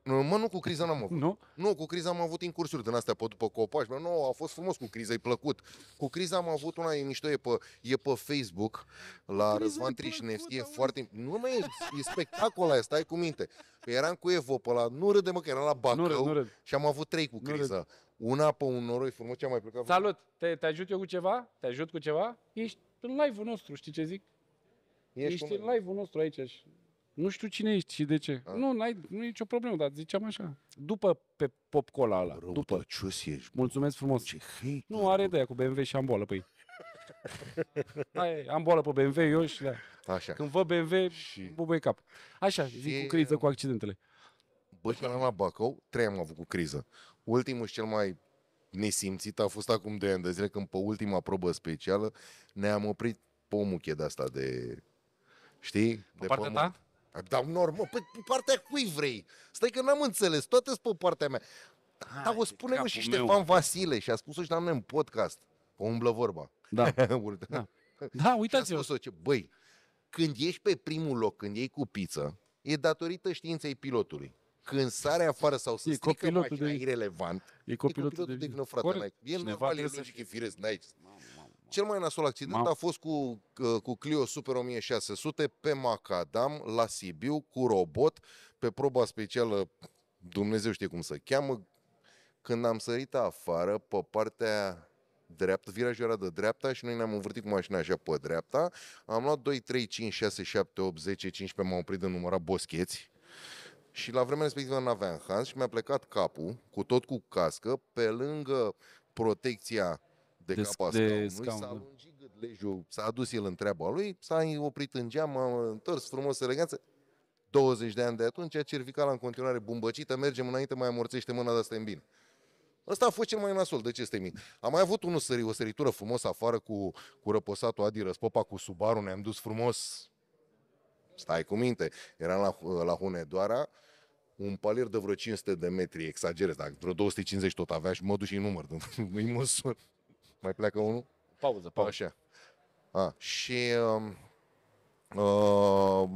Mă, nu cu criza n-am avut. Nu? Nu, cu criza am avut incursuri din astea pe după copaci. nu, a fost frumos cu criza, i plăcut. Cu criza am avut una, e mișto, e pe, e pe Facebook, la criza Răzvan Trișnevski, e foarte... Nu, mai e, e spectacol ăla, stai cu minte. Că păi eram cu Evo pe la... Nu râde, mă, că eram la Bacău nu râd, nu râd. și am avut trei cu criza. Una pe un noroi frumos, ce mai plăcut. Salut! Te, te ajut eu cu ceva? Te ajut cu ceva? Ești în live-ul nostru, știi ce zic? Ești, Ești în live-ul nostru aici și nu știu cine ești și de ce. A. Nu, n-ai, nu e nicio problemă, dar ziceam așa. După pe popcola ăla. Rău, după. Cios ești, Mulțumesc frumos. Ce hate, nu, are de cu BMW și am boală păi. Hai, am boală pe BMW, eu și da. Așa. Când văd BMW, și... bubuie cap. Așa, și... zic cu criză, cu accidentele. Bă, și la Bacău, trei am avut cu criză. Ultimul și cel mai nesimțit a fost acum de ani de zile, când pe ultima probă specială ne-am oprit pe o de asta de... Știi? Pe de partea pământ. ta? Dar normal, pe, păi, pe partea cui vrei? Stai că n-am înțeles, toate sunt pe partea mea. Hai, Dar o spune și Ștefan meu. Vasile și a spus-o și la mine în podcast. O umblă vorba. Da, da. da uitați-vă. spus ce, băi, când ești pe primul loc, când iei cu pizza, e datorită științei pilotului. Când sare afară sau se strică mașina, de... irrelevant, e copilotul, e copilotul de, de vină, frate. E normal, e logic, e firesc, n-ai cel mai nasol accident Ma... a fost cu, uh, cu Clio Super 1600 pe Macadam la Sibiu cu robot pe proba specială, Dumnezeu știe cum se cheamă, când am sărit afară pe partea dreaptă virajul era de dreapta și noi ne-am învârtit cu mașina așa pe dreapta, am luat 2, 3, 5, 6, 7, 8, 10, 15, m-am oprit de numărat boscheți, și la vremea respectivă n-aveam Hans și mi-a plecat capul, cu tot cu cască, pe lângă protecția de, de capa de scaunului, s-a da. lungit gâtlejul, s-a adus el în treaba lui, s-a oprit în geam, a întors frumos, eleganță. 20 de ani de atunci, cervicala în continuare bumbăcită, mergem înainte, mai amorțește mâna, dar suntem bine. Ăsta a fost cel mai nasol, de ce este mic. Am mai avut unul sări, o săritură frumos afară cu, cu răposatul Adi Răspopa, cu Subaru, ne-am dus frumos. Stai cu minte, eram la, la Hunedoara, un palier de vreo 500 de metri, exagerez, dar vreo 250 tot avea și mă duc și număr, îi măsor mai pleacă unul? Pauză, pauză. Așa. A, și um,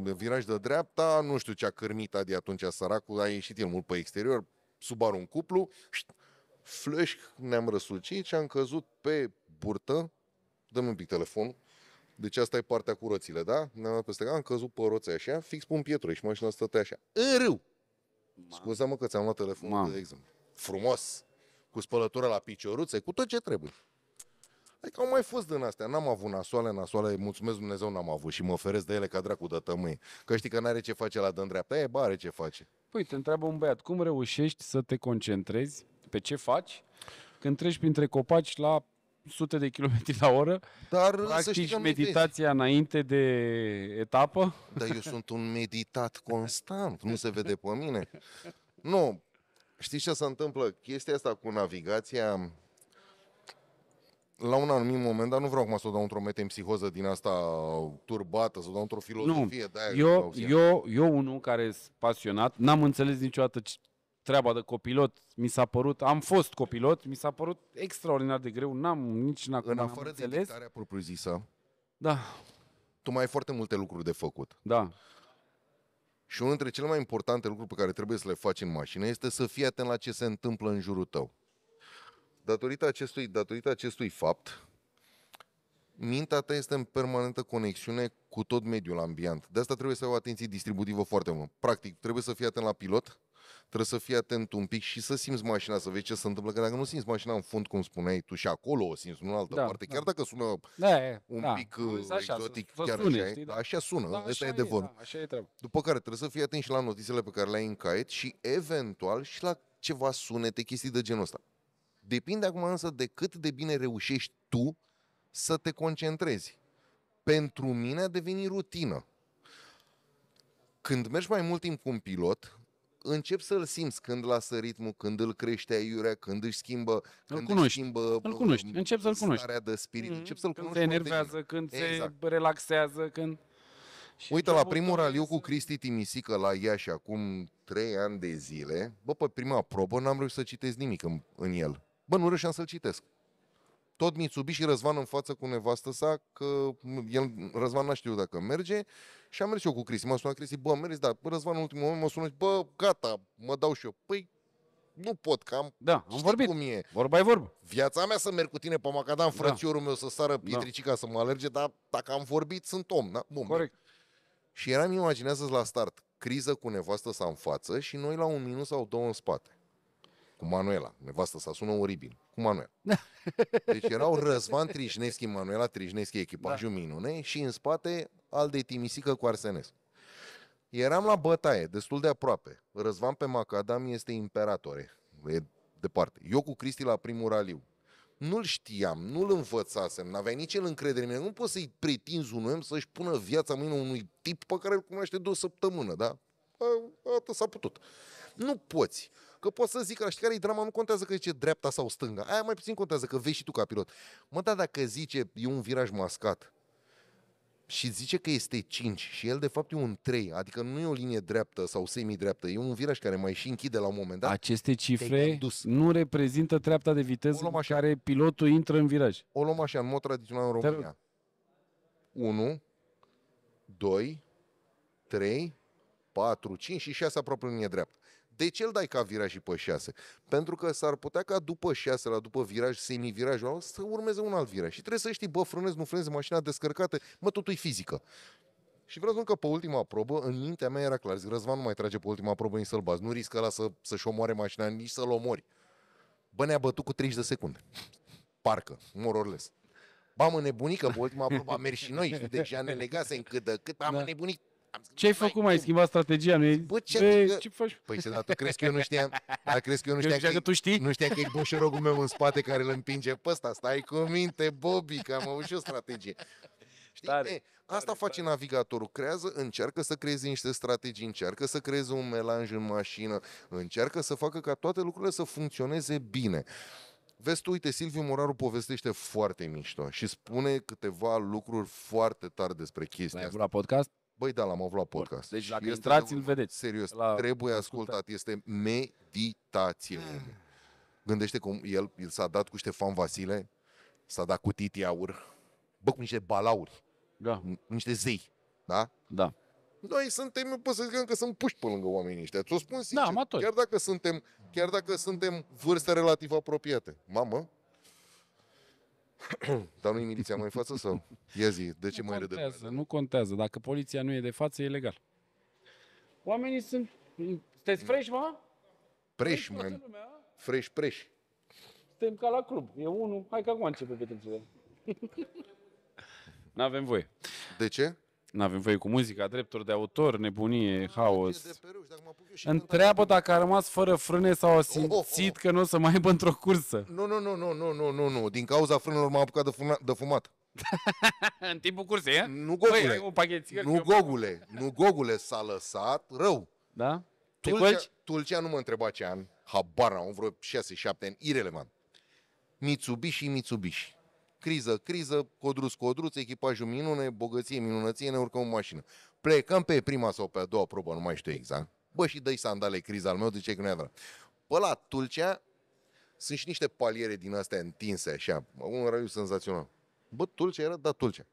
uh, viraj de dreapta, nu știu ce a cârmit de atunci săracul, a ieșit el mult pe exterior, subar un cuplu, flash, ne-am răsucit și am căzut pe burtă, dăm un pic telefonul, deci asta e partea cu roțile, da? Ne-am dat peste am căzut pe roțe așa, fix pe un pietru și mașina stătea așa. În râu! scuze mă că ți-am luat telefonul Ma. de exemplu. Frumos! Cu spălătura la picioruțe, cu tot ce trebuie. Adică au mai fost din astea, n-am avut nasoale, nasoale, mulțumesc Dumnezeu n-am avut și mă feresc de ele ca dracu de tămâie. Că știi că n-are ce face la dă dreapta, e, bare are ce face. Păi, te întreabă un băiat, cum reușești să te concentrezi pe ce faci când treci printre copaci la sute de kilometri la oră, dar practici meditația vezi. înainte de etapă? Dar eu sunt un meditat constant, nu se vede pe mine. Nu, știi ce se întâmplă? Chestia asta cu navigația la un anumit moment, dar nu vreau acum să o dau într-o psihoză din asta turbată, să o dau într-o filozofie. Nu, eu, eu, eu unul care sunt pasionat, n-am înțeles niciodată treaba de copilot. Mi s-a părut, am fost copilot, mi s-a părut extraordinar de greu, n-am nici n-am În afară n-am de înțeles. propriu-zisă, da. tu mai ai foarte multe lucruri de făcut. Da. Și unul dintre cele mai importante lucruri pe care trebuie să le faci în mașină este să fii atent la ce se întâmplă în jurul tău. Datorită acestui, datorită acestui fapt, mintea ta este în permanentă conexiune cu tot mediul ambient. De asta trebuie să ai o atenție distributivă foarte mult. Practic, trebuie să fii atent la pilot, trebuie să fii atent un pic și să simți mașina, să vezi ce se întâmplă, că dacă nu simți mașina în fund, cum spuneai tu, și acolo o simți, nu în altă da, parte, da. chiar da. dacă sună da, e, un da. pic uh, așa, exotic, chiar sune, așa, da? da. așa sună, da, așa e adevărul. Da, așa e După care trebuie să fii atent și la notițele pe care le ai în caiet și eventual și la ceva sunete, chestii de genul ăsta. Depinde acum însă de cât de bine reușești tu să te concentrezi. Pentru mine a devenit rutină. Când mergi mai mult timp cu un pilot, încep să-l simți când lasă ritmul, când îl crește aiurea, când își schimbă, îl când cunoști. își schimbă îl um, cunoști. Încep să-l cunoști. starea de spirit, mm-hmm. încep să-l când cunoști. Când se enervează, când exact. se relaxează, când... Și Uite, la primul raliu cu Cristi Timisică la Iași acum 3 ani de zile, bă, pe prima probă n-am reușit să citesc nimic în, în el. Bă, nu reușeam să-l citesc. Tot Mitsubishi Răzvan în față cu nevastă sa, că el, Răzvan n-a știut dacă merge și am mers eu cu Cristi. M-a sunat Cristi, bă, mergi, da, Răzvan în ultimul moment mă sună sunat, bă, gata, mă dau și eu. Păi, nu pot, cam. da, am vorbit. cum e. Vorba e vorbă. Viața mea să merg cu tine pe macadam, da. meu să sară da. pietricica da. să mă alerge, dar dacă am vorbit, sunt om. Da? Bun, Corect. Bine. Și eram, imaginează la start, criză cu nevastă sa în față și noi la un minut sau două în spate cu Manuela. nevastă să sună oribil. Cu Manuela. Deci erau Răzvan Trișneschi, Manuela Trișneschi, echipajul da. minune și în spate al de Timisică cu Arsenescu. Eram la bătaie, destul de aproape. Răzvan pe Macadam este imperatore. E departe. Eu cu Cristi la primul raliu. Nu-l știam, nu-l învățasem, n-avea nici el încredere în mine. Nu poți să-i pretinz un om să-și pună viața mâine unui tip pe care îl cunoaște de o săptămână, da? Atât s-a putut. Nu poți. Că pot să zic, știi care e drama? Nu contează că zice dreapta sau stânga. Aia mai puțin contează, că vezi și tu ca pilot. Mă, da, dacă zice, e un viraj mascat, și zice că este 5 și el de fapt e un 3, adică nu e o linie dreaptă sau semi-dreaptă, e un viraj care mai și închide la un moment dat. Aceste cifre nu reprezintă treapta de viteză în care pilotul intră în viraj. O luăm așa, în mod tradițional în România. 1, 2, 3, 4, 5 și 6 aproape în linie dreaptă de ce îl dai ca viraj și pe 6? Pentru că s-ar putea ca după 6, la după viraj, semivirajul să urmeze un alt viraj. Și trebuie să știi, bă, frânezi, nu frânezi, mașina descărcată, mă, totul e fizică. Și vreau să spun că pe ultima probă, în mintea mea era clar, zic, Răzvan nu mai trage pe ultima probă, nici să-l nu riscă la să, să-și omoare mașina, nici să-l omori. Bă, ne-a bătut cu 30 de secunde. Parcă, mororles. Ba, mă nebunică, pe ultima probă am mers și noi, deja ne legase încât de cât, am da. nebunit ce ai făcut, mai schimbat strategia? Nu Bă, ce, Bă, că... ce faci? Păi, dar tu crezi că eu nu știam, dar crezi că eu nu știam, eu că, că, tu știi? nu știam că e boșorogul meu în spate care îl împinge pe ăsta. Stai cu minte, Bobby, că am avut și o strategie. Știi? Tare, e, asta tare, face tare. navigatorul. Creează, încearcă să creeze niște strategii, încearcă să creeze un melanj în mașină, încearcă să facă ca toate lucrurile să funcționeze bine. Vezi tu, uite, Silviu Moraru povestește foarte mișto și spune câteva lucruri foarte tare despre chestia asta. la podcast? Băi, da, l-am aflat podcast. Deci dacă este intrați, îl vedeți. Serios, la... trebuie ascultat. ascultat. Este meditație, ah. Gândește cum el, el s-a dat cu Ștefan Vasile, s-a dat cu Titi Aur, bă, cu niște balauri, da. cu niște zei, da? Da. Noi suntem, pot să zicem că sunt puși pe lângă oamenii ăștia. Ți-o spun da, sincer. Da, chiar dacă suntem, chiar dacă suntem vârste relativ apropiate. Mamă, Dar nu-i miliția mai în față sau? Ia zi, de ce nu mai contează, râde? Nu contează, dacă poliția nu e de față, e legal. Oamenii sunt... Sunteți fresh, mă? Preș, mă. Fresh, preș. Suntem ca la club. E unul. Hai că acum începe petrecerea. N-avem voie. De ce? nu avem voie cu muzica, drepturi de autor, nebunie, haos. Întreabă dacă a rămas fără frâne sau a simțit că nu o să mai aibă într-o cursă. Nu, nu, nu, nu, nu, nu, nu, nu. Din cauza frânelor m-am apucat de, fuma, de fumat. în timpul cursei, e? Nu, păi, gogule. Băi, nu, gogule. Nu, gogule, s-a lăsat rău. Da? Tulcea, Tulcea nu mă întreba ce an. Habar n-am, vreo 6-7 ani, irelevant. Mitsubishi, Mitsubishi criză, criză, codruț, codruț, echipajul minune, bogăție, minunăție, ne urcăm în mașină. Plecăm pe prima sau pe a doua probă, nu mai știu exact. Bă, și dă-i sandale criza al meu, zice că nu e adevărat. Pe la Tulcea sunt și niște paliere din astea întinse, așa, un raliu senzațional. Bă, Tulcea era, da, Tulcea.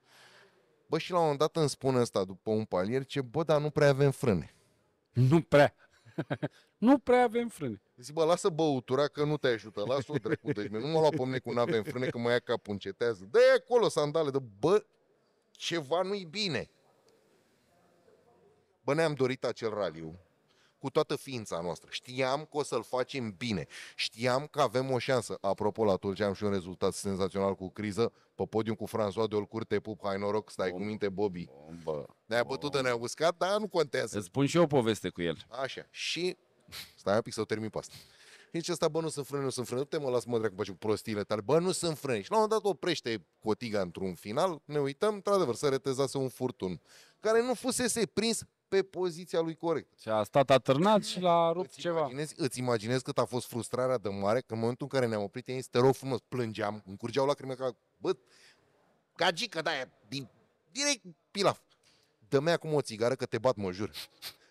Bă, și la un moment dat îmi spune asta după un palier, ce bă, dar nu prea avem frâne. Nu prea. Nu prea avem frâne. Zic, bă, lasă băutura că nu te ajută, lasă-o Deci, nu mă lua pe mine cu nu avem frâne că mă ia capul, încetează. dă acolo sandale, de bă, ceva nu-i bine. Bă, ne-am dorit acel raliu cu toată ființa noastră. Știam că o să-l facem bine. Știam că avem o șansă. Apropo, la Tulce am și un rezultat senzațional cu criză. Pe podium cu François de Olcur, te pup, hai noroc, stai Bun. cu minte, Bobby. Bă. Ne-a bătut, ne-a uscat, dar nu contează. Îți spun și eu o poveste cu el. Așa. Și Stai un pic să o termin pe asta. Și asta, bă, nu sunt frâne, nu sunt frâne, te mă las mă dracu, faci prostiile tale, bă, nu sunt frâne. Și la un moment dat oprește cotiga într-un final, ne uităm, într-adevăr, să retezase un furtun, care nu fusese prins pe poziția lui corect. Și a stat atârnat și l-a rupt îți ceva. Imaginezi, îți imaginezi cât a fost frustrarea de mare că în momentul în care ne-am oprit, ei te rog frumos, plângeam, curgeau lacrime ca, bă, ca gică de din, direct pilaf. Dă-mi acum o țigară că te bat, mă jur.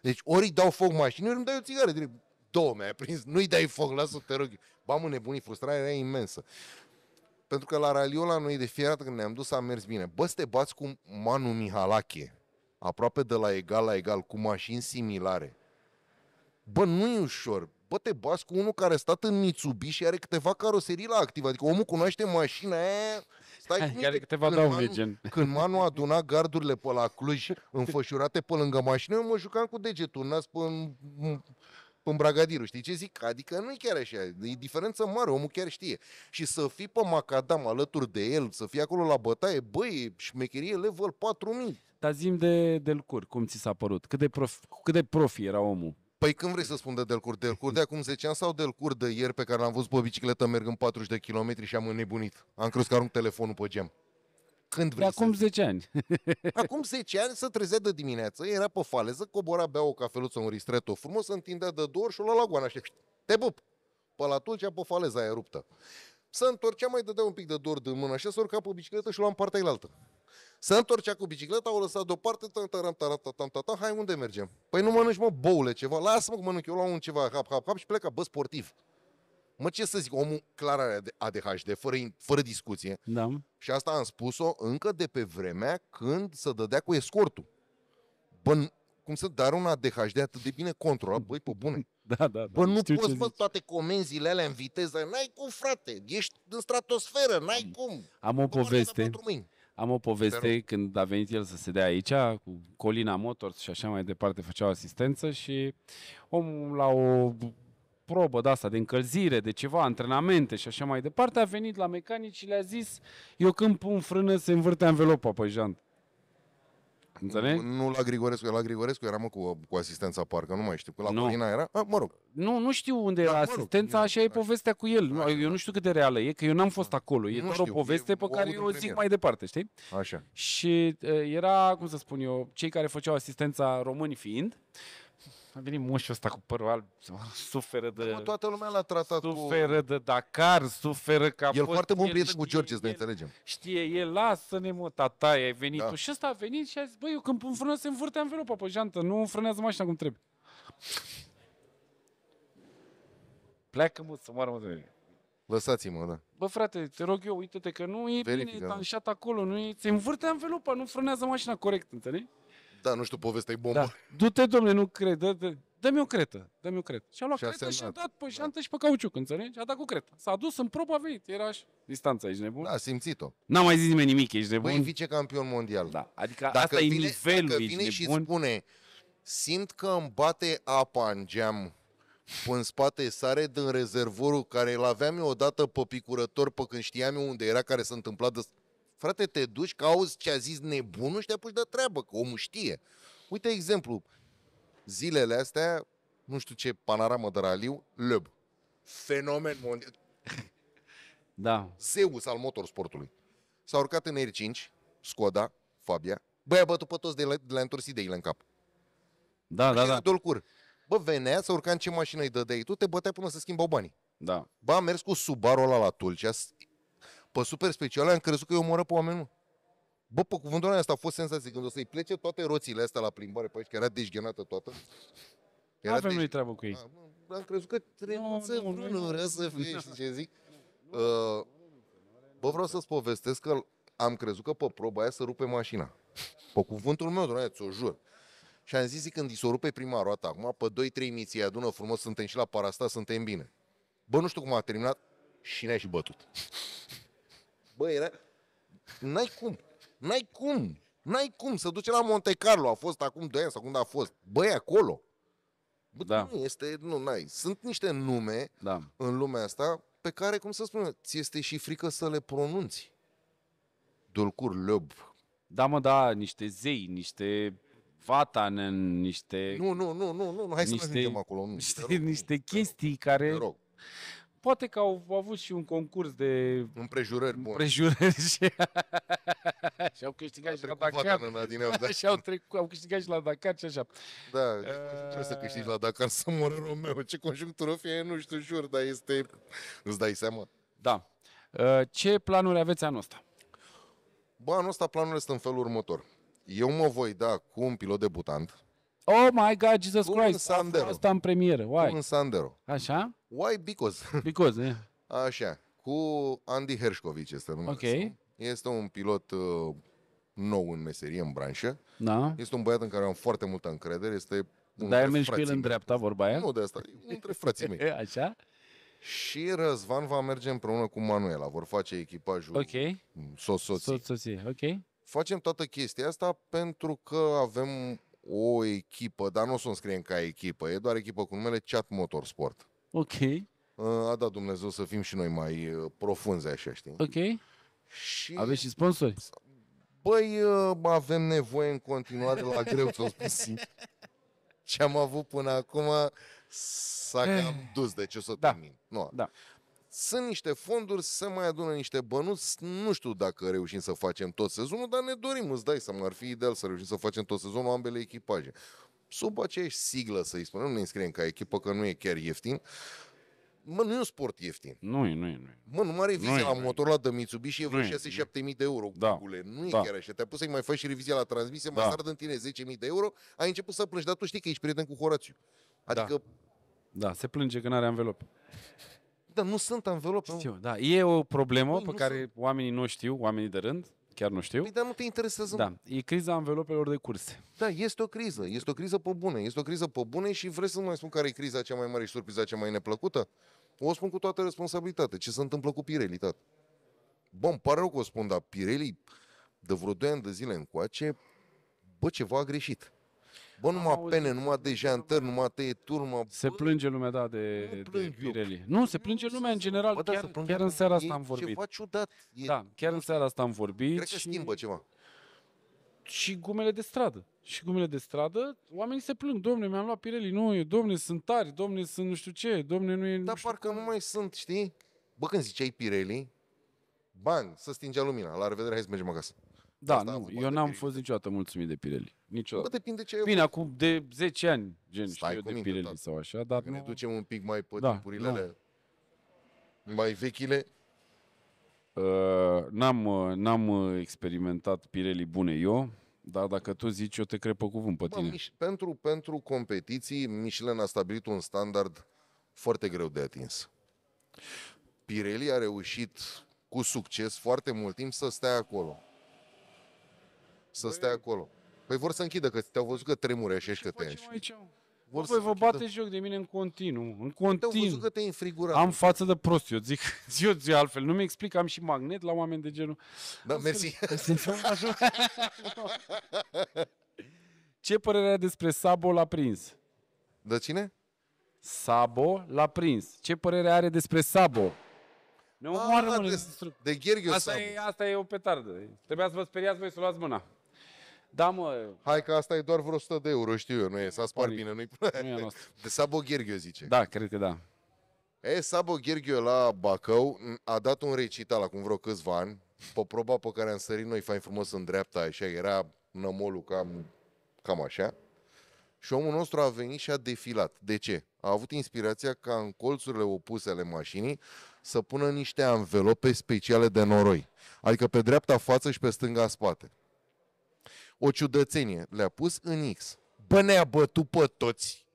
Deci ori îi dau foc mașinii, ori îmi dai o țigară direct. Două mi-ai prins, nu-i dai foc, lasă te rog. Ba mă nebunii, frustrarea era imensă. Pentru că la Raliola noi de fiecare dată când ne-am dus a mers bine. Bă, să te bați cu Manu Mihalache, aproape de la egal la egal, cu mașini similare. Bă, nu e ușor. Bă, te bați cu unul care a stat în Mitsubishi și are câteva caroserii la activ. Adică omul cunoaște mașina aia Stai Hai, care câteva dau Manu, gen. Când Manu aduna gardurile pe la Cluj, înfășurate pe lângă mașină, eu mă jucam cu degetul în nas pe în știi ce zic? Adică nu e chiar așa, e diferență mare, omul chiar știe. Și să fii pe Macadam alături de el, să fii acolo la bătaie, băi, șmecherie level 4000. Dar zim de, de lucruri, cum ți s-a părut? Cât de, prof, cât de profi era omul? Păi când vrei să spun de Delcur? Delcur de acum 10 ani sau Delcur de ieri pe care l-am văzut pe bicicletă mergând 40 de kilometri și am înnebunit? Am crezut că arunc telefonul pe gem. Când vrei de acum să... 10 ani. acum 10 ani se trezea de dimineață, era pe faleză, cobora, bea o cafeluță, un ristretto frumos, se întindea de două ori și o lua la goana și te bup! Pe la tulcea, pe faleza aia ruptă. Să întorcea, mai dădea un pic de dor de mână așa, să urca pe bicicletă și luam partea altă. Se întorcea cu bicicleta, o lăsat deoparte, tam, tam, tam, tam, tam, tam, hai unde mergem? Păi nu mănânci, mă, boule, ceva, lasă-mă că mănânc, eu luam un ceva, hap, hap, hap și pleca, bă, sportiv. Mă, ce să zic, omul clar are ADHD, fără, fără discuție. Da. Și asta am spus-o încă de pe vremea când se dădea cu escortul. Bă, cum să dar un ADHD atât de bine controlat, băi, pe bune. Da, da, da. Bă, nu poți fă toate comenzile alea în viteză, n-ai cum, frate, ești în stratosferă, n-ai cum. Am o poveste. Am o poveste când a venit el să se dea aici cu Colina Motors și așa mai departe făceau asistență și omul la o probă de asta, de încălzire, de ceva, antrenamente și așa mai departe, a venit la mecanici și le-a zis eu când pun frână se învârte anvelopa pe jant. Înțelegi? Nu la Grigorescu, la Grigorescu eram cu, cu asistența parcă, nu mai știu, la nu. Corina era, a, mă rog. Nu, nu știu unde da, era mă rog, asistența, așa e povestea cu el, așa, eu nu știu cât de reală e, că eu n-am fost da. acolo, e nu doar știu, o poveste pe care eu o zic mai departe, știi? Așa. Și uh, era, cum să spun eu, cei care făceau asistența români fiind, uh, a venit mușul ăsta cu părul alb, suferă de... Mă, toată lumea l-a tratat Suferă cu... de Dakar, suferă că a El fost, foarte bun prieten cu George, să ne înțelegem. Știe, el lasă-ne mă, tata, ai venit da. tu. Și ăsta a venit și a zis, băi, eu când pun frână se învârte învelopa pe jantă, nu frânează mașina cum trebuie. Pleacă, mă, să moară, mă, de Lăsați-mă, da. Bă, frate, te rog eu, uite-te că nu e Verifică, bine, e da. acolo, nu e... Se învârte anvelopa, nu frânează mașina corect, înțelegi? Da, nu știu, povestea e bombă. Da. Du-te, domne, nu cred, dă Dă-mi o cretă, dă-mi o cretă. Și a luat și a cretă și a dat pe da. și pe cauciuc, înțelegi? a dat cu cretă. S-a dus în a venit, era și distanța, ești nebun? Da, a simțit-o. N-a mai zis nimeni nimic, ești nebun? Păi, vice campion mondial. Da, adică dacă asta vine, e nivelul, dacă ești nebun? și spune, simt că îmi bate apa în geam în spate sare din rezervorul care îl aveam eu odată pe picurător pe când știam eu unde era, care s-a întâmplat de Frate, te duci, cauzi ce a zis nebunul și te apuci de treabă, că omul știe. Uite exemplu, zilele astea, nu știu ce panoramă de raliu, Leb. Fenomen mondial. Da. Zeus al motorsportului. S-a urcat în R5, Skoda, Fabia. Băi, a bătut pe toți de la, de la întors ideile în cap. Da, Așa da, da. Dolcur. Bă, venea să urca în ce mașină îi dădeai tu, te băteai până să schimbau banii. Da. Bă, a mers cu Subaru ăla la Tulcea, pe super special, am crezut că eu omoră pe oameni, Bă, pe cuvântul asta a fost senzație. Când o să-i plece toate roțile astea la plimbare pe aici, că era deșghenată toată. Era Avem noi treabă cu ei. A, da, bă, am crezut că trebuie no, să nu, nu, vrea să fie, știi ce zic? Uh, bă, vreau să-ți povestesc că am crezut că pe proba aia să rupe mașina. Pe cuvântul meu, doamne, ți-o jur. Și am zis, zic, când îi s-o rupe prima roată, acum pe 2-3 miții adună frumos, suntem și la parasta, suntem bine. Bă, nu știu cum a terminat și ne-a și bătut. Bă, era... N-ai cum. N-ai cum. N-ai cum să duce la Monte Carlo. A fost acum 2 ani sau când a fost. Băi, acolo. Bă, da. Nu este, nu, n-ai. Sunt niște nume da. în lumea asta pe care, cum să spun, ți este și frică să le pronunți. Dulcur Lob. Da, mă, da, niște zei, niște Vatanen, niște... Nu, nu, nu, nu, nu, hai să nu ajungem acolo. Nu, niște, rog, niște chestii care... Te rog. Poate că au, avut și un concurs de... Împrejurări bune. Împrejurări și... și au câștigat și la Dakar. Din eu, da. și au, trecu... au câștigat și la Dakar și așa. Da, uh... trebuie să câștigi la Dakar să moară Romeo. Ce conjunctură fie, nu știu, jur, dar este... Îți dai seama? Da. Uh, ce planuri aveți anul ăsta? Bă, anul ăsta planurile sunt în felul următor. Eu mă voi da cu un pilot debutant. Oh my God, Jesus Christ! Un Sandero. Asta în premieră, uai. Un Sandero. Așa? Why? Because. Because, yeah. Așa. Cu Andy Hershkovic este numele Ok. Său. Este un pilot uh, nou în meserie, în branșă. Da. Este un băiat în care am foarte multă încredere. Este dar el merge cu el în dreapta, vorba aia? Nu de asta, între frații mei. Așa? Și Răzvan va merge împreună cu Manuela. Vor face echipajul ok. sos soții. Sos ok. Facem toată chestia asta pentru că avem o echipă, dar nu o să o înscriem ca echipă, e doar echipă cu numele Chat Motorsport. Ok. Uh, a dat Dumnezeu să fim și noi mai uh, profunzi așa, știi? Ok. Și... Aveți și sponsori? Băi, uh, avem nevoie în continuare la greu, ți-o Ce am avut până acum s-a eh. cam dus, de deci ce să da. termin. Nu. Da. Sunt niște fonduri, se mai adună niște bănuți, nu știu dacă reușim să facem tot sezonul, dar ne dorim, îți dai să ar fi ideal să reușim să facem tot sezonul ambele echipaje sub aceeași siglă, să-i spunem, ne înscriem ca echipă, că nu e chiar ieftin, Mă, nu e un sport ieftin. Nu e, nu e, nu e. Mă, nu are revizia la motorul la de Mitsubishi e vreo 6 7000 de euro. Da. Cucule. Nu e da. chiar așa. Te-a pus să-i mai faci și revizia la transmisie, da. mai sar în tine 10.000 de euro, ai început să plângi, dar tu știi că ești prieten cu Horațiu. Da. Adică... Da, da se plânge că nu are anvelop. Dar nu sunt anvelope. Știu, da. E o problemă Băi, pe care sunt. oamenii nu știu, oamenii de rând, chiar nu știu. Păi, dar nu te interesează. Da, e criza anvelopelor de curse. Da, este o criză, este o criză pe bune, este o criză pe bune și vreți să nu mai spun care e criza cea mai mare și surpriza cea mai neplăcută? O spun cu toată responsabilitatea. Ce se întâmplă cu Pirelli, tată? Bă, îmi pare rău că o spun, dar Pirelli de vreo 2 ani de zile încoace, bă, ceva a greșit. Bă, numai Am pene, numai dejantări, numai tăieturi, numai... Se plânge lumea, da, de, nu de Pirelli. Nu, se plânge lumea în general, Bă, da, chiar, chiar în seara asta am vorbit. ceva ciudat. E... Da, chiar în seara asta am vorbit. Cred că schimbă ceva. Și gumele de stradă. Și gumele de stradă, oamenii se plâng, domne, mi-am luat Pirelli, nu, domne, sunt tari, domne, sunt nu știu ce, domne, nu e... Dar nu parcă nu mai sunt, știi? Bă, când ziceai Pirelli, bani, să stingea lumina, la revedere, hai să mergem acasă. Da, asta nu, eu n-am fost niciodată mulțumit de Pirelli niciodată. Bă, depinde ce Bine, acum de 10 ani, gen, Stai știu eu, de Pirelli sau așa, dar Când nu... ne ducem un pic mai pe da, timpurile da. mai vechile, Uh, n-am, uh, n-am uh, experimentat Pirelli bune eu, dar dacă tu zici, eu te cred pe cuvânt pe Bă, tine. Mich- pentru, pentru competiții, Michelin a stabilit un standard foarte greu de atins. Pirelli a reușit cu succes foarte mult timp să stea acolo. Să stea acolo. Păi vor să închidă, că te-au văzut că tremure și ești te aici? Vor păi vă bateți joc de mine în continuu, în continuu. Te-au văzut că te-ai Am față de prost, eu zic, eu zic altfel. Nu mi explic, am și magnet la oameni de genul. Da, Am mersi. Ce părere ai despre Sabo la prins? De cine? Sabo la prins. Ce părere are despre Sabo? Ne ah, omoară, mă, de, de Gherghiu Asta Sabo. e, asta e o petardă. Trebuia să vă speriați voi să luați mâna. Da, mă. Hai că asta e doar vreo 100 de euro, știu eu, nu e, s-a spart bine, nu-i nu e De Sabo Gherghiu, zice. Da, cred că da. E, Sabo Gherghiu la Bacău a dat un recital acum vreo câțiva ani, pe proba pe care am sărit noi fain frumos în dreapta, așa, era nămolul cam, cam așa. Și omul nostru a venit și a defilat. De ce? A avut inspirația ca în colțurile opuse ale mașinii să pună niște anvelope speciale de noroi. Adică pe dreapta față și pe stânga spate o ciudățenie. Le-a pus în X. Bă, ne-a bătut pe toți.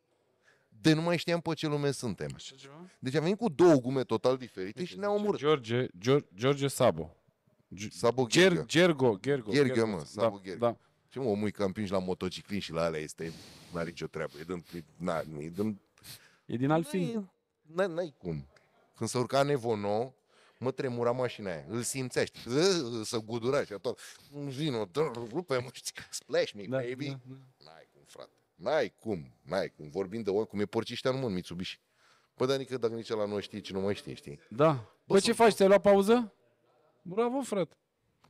De nu mai știam pe ce lume suntem. Așa ceva? Deci am venit cu două gume total diferite deci și ne-au omorât. George, George, George Sabo. Sabo Gergo. Gergo, Gergo. Gergo, mă, da, Sabo da, Gergo. Da. Ce mă, omul că împingi la motociclin și la alea este... N-are nicio treabă. E din, e din... E din alt film. N-ai cum. Când s urcat Nevo Nevono, mă tremura mașina aia, îl simțești, să gudura și tot, vino, rupe, mă știi, splash me, da, baby. Da, da. N-ai cum, frate, n-ai cum, n-ai cum, vorbim de oameni, cum e ăștia în mână, Mitsubishi. Păi, dar dacă nici la noi știi ce nu mai știi, știi? Da. Bă, ce faci, te-ai luat pauză? Bravo, frate.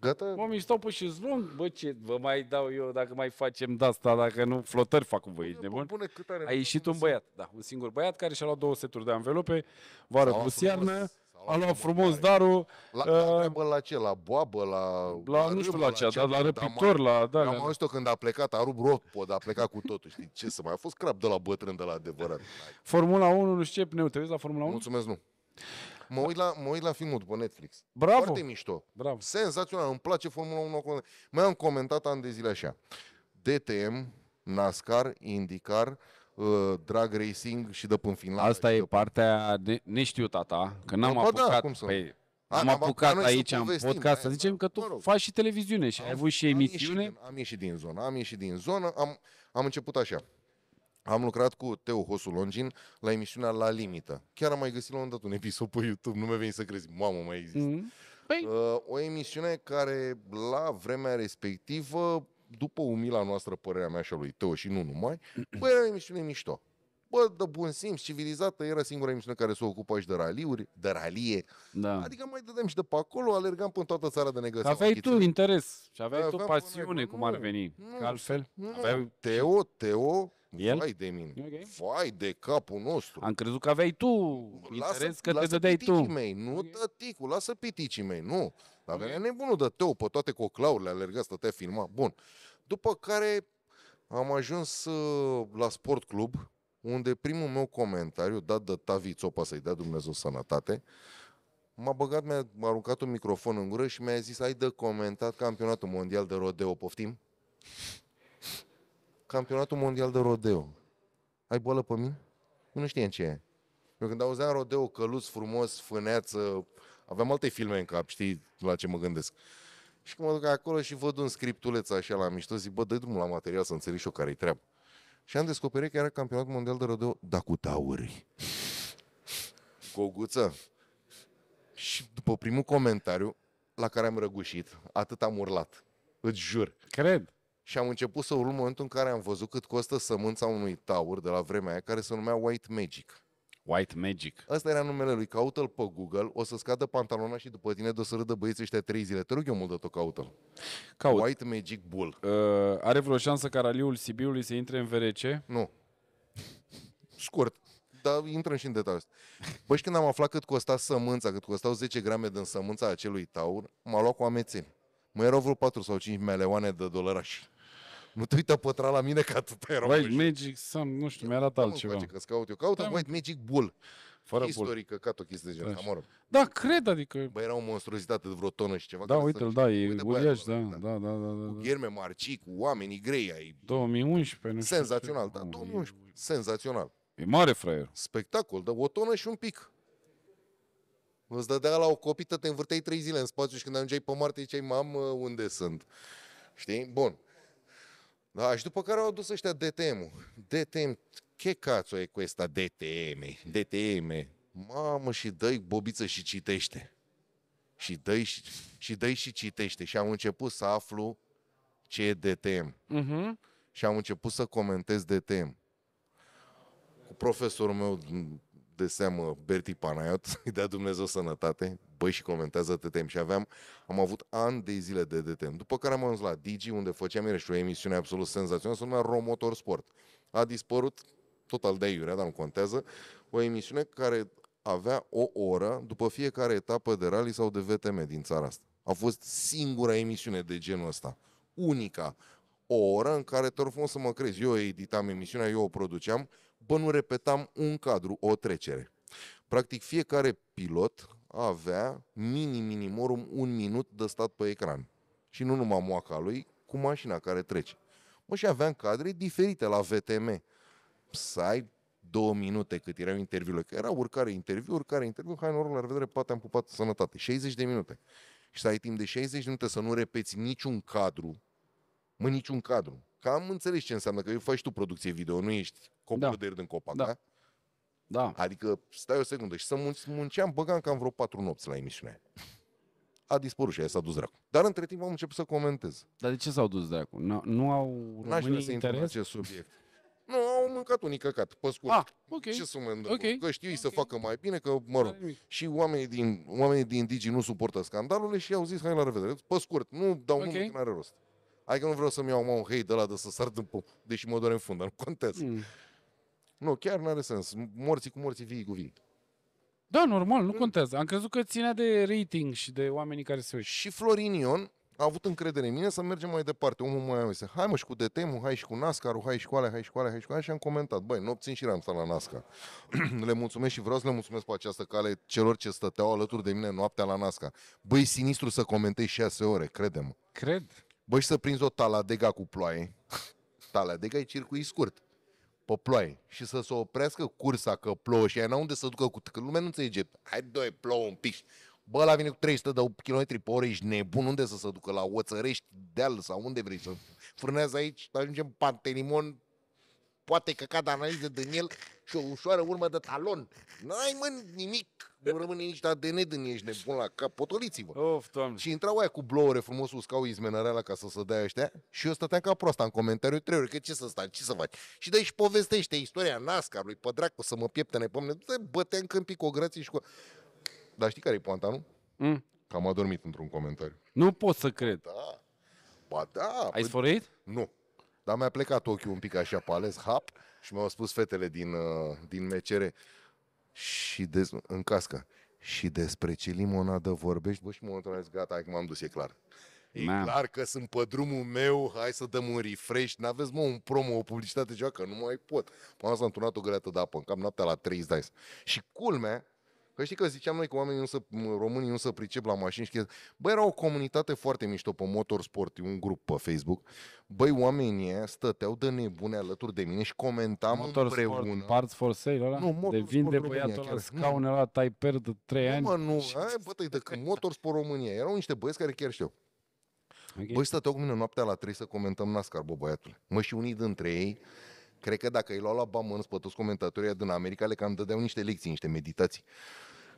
Gata? Oamenii stau pe șezlong, bă, ce vă mai dau eu dacă mai facem de asta, dacă nu, flotări fac cu voi, ești nebun? Bune, cât are, a ieșit un băiat, da, un singur băiat care și-a luat două seturi de anvelope, vară plus iarnă. A luat frumos darul. La, la, uh, la ce? La boabă? La, la, la nu știu la, ce, dar la răpitor, da, la... Da, am auzit când a plecat, a rupt rotpod, a plecat cu totul. Știi ce să mai a fost crap de la bătrân, de la adevărat. Formula 1, nu știu ce, pneu, te uiți la Formula 1? Mulțumesc, nu. Mă uit, la, mă uit la filmul după Netflix. Bravo! Foarte mișto. Bravo. Senzațional, îmi place Formula 1. Mai am comentat ani de zile așa. DTM, NASCAR, IndyCar, Uh, drag racing și dă în Finlanda. Asta e partea de neștiu tata, că n-am apucat. Da, cum să? Păi, am a, apucat aici în podcast să zicem că tu mă rog, faci și televiziune și am, ai avut și emisiune. Am ieșit, din, am ieșit din zonă, am ieșit din zonă, am, am început așa. Am lucrat cu Teo Hosulongin la emisiunea La Limită. Chiar am mai găsit la un dat un episod pe YouTube, nu mi-a venit să crezi, mamă, mai există. Mm-hmm. Păi... Uh, o emisiune care la vremea respectivă după umila noastră părerea mea și a lui Teo și nu numai, bă, era o emisiune mișto. Bă, de bun simț, civilizată, era singura emisiune care se ocupa și de raliuri, de ralie. Da. Adică mai dădeam și de pe acolo, alergam până toată țara de negăsit. Aveai tu interes și aveai tu pasiune, cum ar veni. Nu, altfel, nu. aveai... Teo, Teo, el? Vai de mine. Okay. Vai de capul nostru. Am crezut că aveai tu lasă, interes că lasă te dădeai tu. mei, nu okay. tăticul, lasă piticii mei, nu. Dar okay. venea nebunul de tău pe toate coclaurile, alerga, stătea filma. Bun. După care am ajuns uh, la sport club, unde primul meu comentariu, dat de Tavi Țopa, să-i dea Dumnezeu sănătate, m-a băgat, mi-a aruncat un microfon în gură și mi-a zis, ai de comentat campionatul mondial de rodeo, poftim? campionatul mondial de rodeo. Ai boală pe mine? Nu știam ce e. Eu când auzeam rodeo, căluț frumos, fâneață, aveam alte filme în cap, știi la ce mă gândesc. Și când mă duc acolo și văd un scriptuleț așa la mișto, zic, bă, dă drumul la material să înțelegi și eu care-i treaba. Și am descoperit că era campionatul mondial de rodeo, da cu tauri. Coguță. Și după primul comentariu, la care am răgușit, atât am urlat. Îți jur. Cred și am început să urlu în momentul în care am văzut cât costă sămânța unui taur de la vremea aia care se numea White Magic. White Magic. Asta era numele lui. Caută-l pe Google, o să scadă pantalona și după tine de o să râdă băieții ăștia trei zile. Te rog eu mult de tot, caută-l. Caut. White Magic Bull. Uh, are vreo șansă ca raliul Sibiului să intre în VRC? Nu. Scurt. Dar intrăm și în detaliu. Băi, și când am aflat cât costa sămânța, cât costau 10 grame din sămânța acelui taur, m-a luat cu amețeni. Mă erau vreo 4 sau 5 meleoane de dolarași. Nu te uită pătra la mine ca atât te rog. Magic, Sam, nu știu, mi-a dat altceva. Face, că caut eu. Caută White Magic Bull. Fără Istoric, bull. ca o chestii de genul. Da, mă rog. da, cred, adică... Bă, era o monstruozitate de vreo tonă și ceva. Da, uite-l, da, e uite uriaș, da, da, da, da, da, Cu da. gherme marcii, cu oamenii grei ai... 2011, nu Senzațional, da, 2011, senzațional. E mare fraier. Spectacol, dar o tonă și un pic. Îți dădea la o copită, te învârteai trei zile în spațiu și când ajungeai pe Marte ziceai, mamă, unde sunt? Știi? Bun. Da? Și după care au adus ăștia DTM-ul. DTM, ce cațo e cu ăsta DTM? DTM. Mamă, și dă bobiță și citește. Și dă și, și, dă și citește. Și am început să aflu ce e DTM. Uh-huh. Mhm. Și am început să comentez DTM. Cu profesorul meu de seamă Berti Panaiot, îi dea Dumnezeu sănătate, băi și comentează TTM și aveam, am avut ani de zile de TTM, după care am ajuns la Digi, unde făceam și o emisiune absolut senzațională, se numea Romotor Sport. A dispărut total de iurea, dar nu contează, o emisiune care avea o oră după fiecare etapă de rally sau de VTM din țara asta. A fost singura emisiune de genul ăsta, unica, o oră în care, te rog să mă crezi, eu editam emisiunea, eu o produceam, bă, nu repetam un cadru, o trecere. Practic fiecare pilot avea minim minimorum un minut de stat pe ecran. Și nu numai moaca lui, cu mașina care trece. Mă, și aveam cadre diferite la VTM. Să ai două minute cât erau interviurile, că era urcare interviu, urcare interviu, hai noroc, la revedere, poate am pupat sănătate. 60 de minute. Și să ai timp de 60 de minute să nu repeți niciun cadru, mă, niciun cadru. Că am înțeles ce înseamnă, că faci tu producție video, nu ești copil da. de râd în copac, da? da? Da. Adică, stai o secundă, și să mun- munceam, băgam cam vreo patru nopți la emisiunea A dispărut și aia s-a dus dracu. Dar între timp am început să comentez. Dar de ce s-au dus dracu? Nu, nu au românii să interes? În acest subiect. nu, au mâncat unii căcat, pe scurt. Ah, Ok. Ce să mă okay. Că știu okay. să facă mai bine, că mă rog. Și oamenii din, oamenii din Digi nu suportă scandalurile și au zis, hai la revedere. Pe scurt, nu dau okay. nimic, nu are rost. Adică nu vreau să-mi iau mă, un hate de la de să sar din pom, deși mă doare în fund, dar nu contează. Mm. Nu, chiar nu are sens. Morții cu morții, vii cu vii. Da, normal, nu contează. Am crezut că ținea de rating și de oamenii care se uită. Și Florin Ion a avut încredere în mine să mergem mai departe. Omul mai zis, hai mă și cu DTM, hai și cu nascar hai și cu alea, hai și cu alea, hai și cu alea și am comentat. Băi, nu și și stat la NASCAR. le mulțumesc și vreau să le mulțumesc pe această cale celor ce stăteau alături de mine noaptea la NASCAR. Băi, sinistru să comentezi șase ore, credem. Cred. Bă, și să prinzi o taladega cu ploaie. taladega e circuit scurt pe ploaie și să se oprească cursa că plouă și ai n unde să ducă cu... Că lumea nu înțelege. Hai, doi, plouă un pic. Bă, la vine cu 300 de km pe oră, ești nebun, unde să se ducă? La Oțărești, deal sau unde vrei să frânează aici, ajungem Pantelimon, poate că cad analize din el și o ușoară urmă de talon. N-ai, mă, nimic nu rămâne nici ADN din ești nebun la cap, potoliți-vă. Of, doamne. Și intrau aia cu blouăre frumos, uscau izmenarea la ca să se dea ăștia și eu stăteam ca proasta în comentariu trei ori, că ce să stai, ce să faci? Și de și povestește istoria nascar lui Pădracu să mă pieptene pe mine, te băteam câmpii cu o grație și cu... Dar știi care e poanta, nu? Mm. Că am adormit într-un comentariu. Nu pot să cred. Da. Ba da. Ai păi- sfărăit? Nu. Dar mi-a plecat ochiul un pic așa pe ales, hap, și mi-au spus fetele din, uh, din mecere, și des, în cască. Și despre ce limonadă vorbești? Bă, și mă întâlnesc, gata, hai că m-am dus, e clar. E Man. clar că sunt pe drumul meu, hai să dăm un refresh, n-aveți mă un promo, o publicitate, ceva, că nu mai pot. M-am întunat o greată de apă în cap, noaptea la 3 dice. Și culmea, Că știi că ziceam noi că oamenii nu se, românii nu se pricep la mașini și chestii. Bă, era o comunitate foarte mișto pe Motorsport, un grup pe Facebook. Băi, oamenii stăteau de nebune alături de mine și comentam Motorsport, împreună. Parts for sale ăla? Nu, Motorsport de vinde băiatul ăla scaune la Typer de 3 ani. Nu, mă, nu, ai, bă, de că Motorsport România. Erau niște băieți care chiar știu. Okay. Băi, stăteau cu mine noaptea la 3 să comentăm NASCAR, bă, băiatule. Mă, și unii dintre ei Cred că dacă îi luau la bamănți pe toți comentatorii din America, le cam dădeau niște lecții, niște meditații.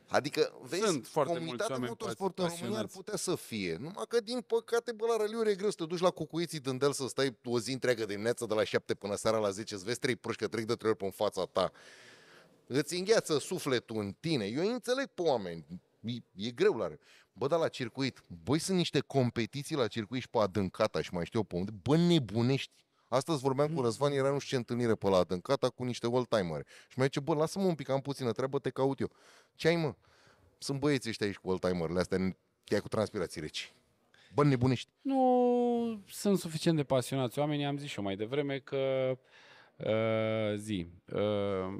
Adică, vezi, Sunt foarte comunitatea motorsport în România ar putea să fie. Numai că, din păcate, bă, la raliuri e greu să te duci la cucuiții dândel să stai o zi întreagă de dimineața de la 7 până seara la 10, să vezi trei proști că trec de trei ori pe fața ta. Îți îngheață sufletul în tine. Eu înțeleg pe oameni. E, e greu la Bă, dar la circuit, băi, sunt niște competiții la circuit și pe adâncata și mai știu eu pe unde. Bă, nebunești Astăzi vorbeam cu mm. Răzvan, era nu știu ce întâlnire pe la Adâncata cu niște old Și mi-a zis, bă, lasă-mă un pic, am puțină treabă, te caut eu. Ce ai, mă? Sunt băieții ăștia aici cu old-timerle astea, te cu transpirații reci. Bă, nebunești. Nu sunt suficient de pasionați oamenii, am zis și eu mai devreme că uh, zi, uh,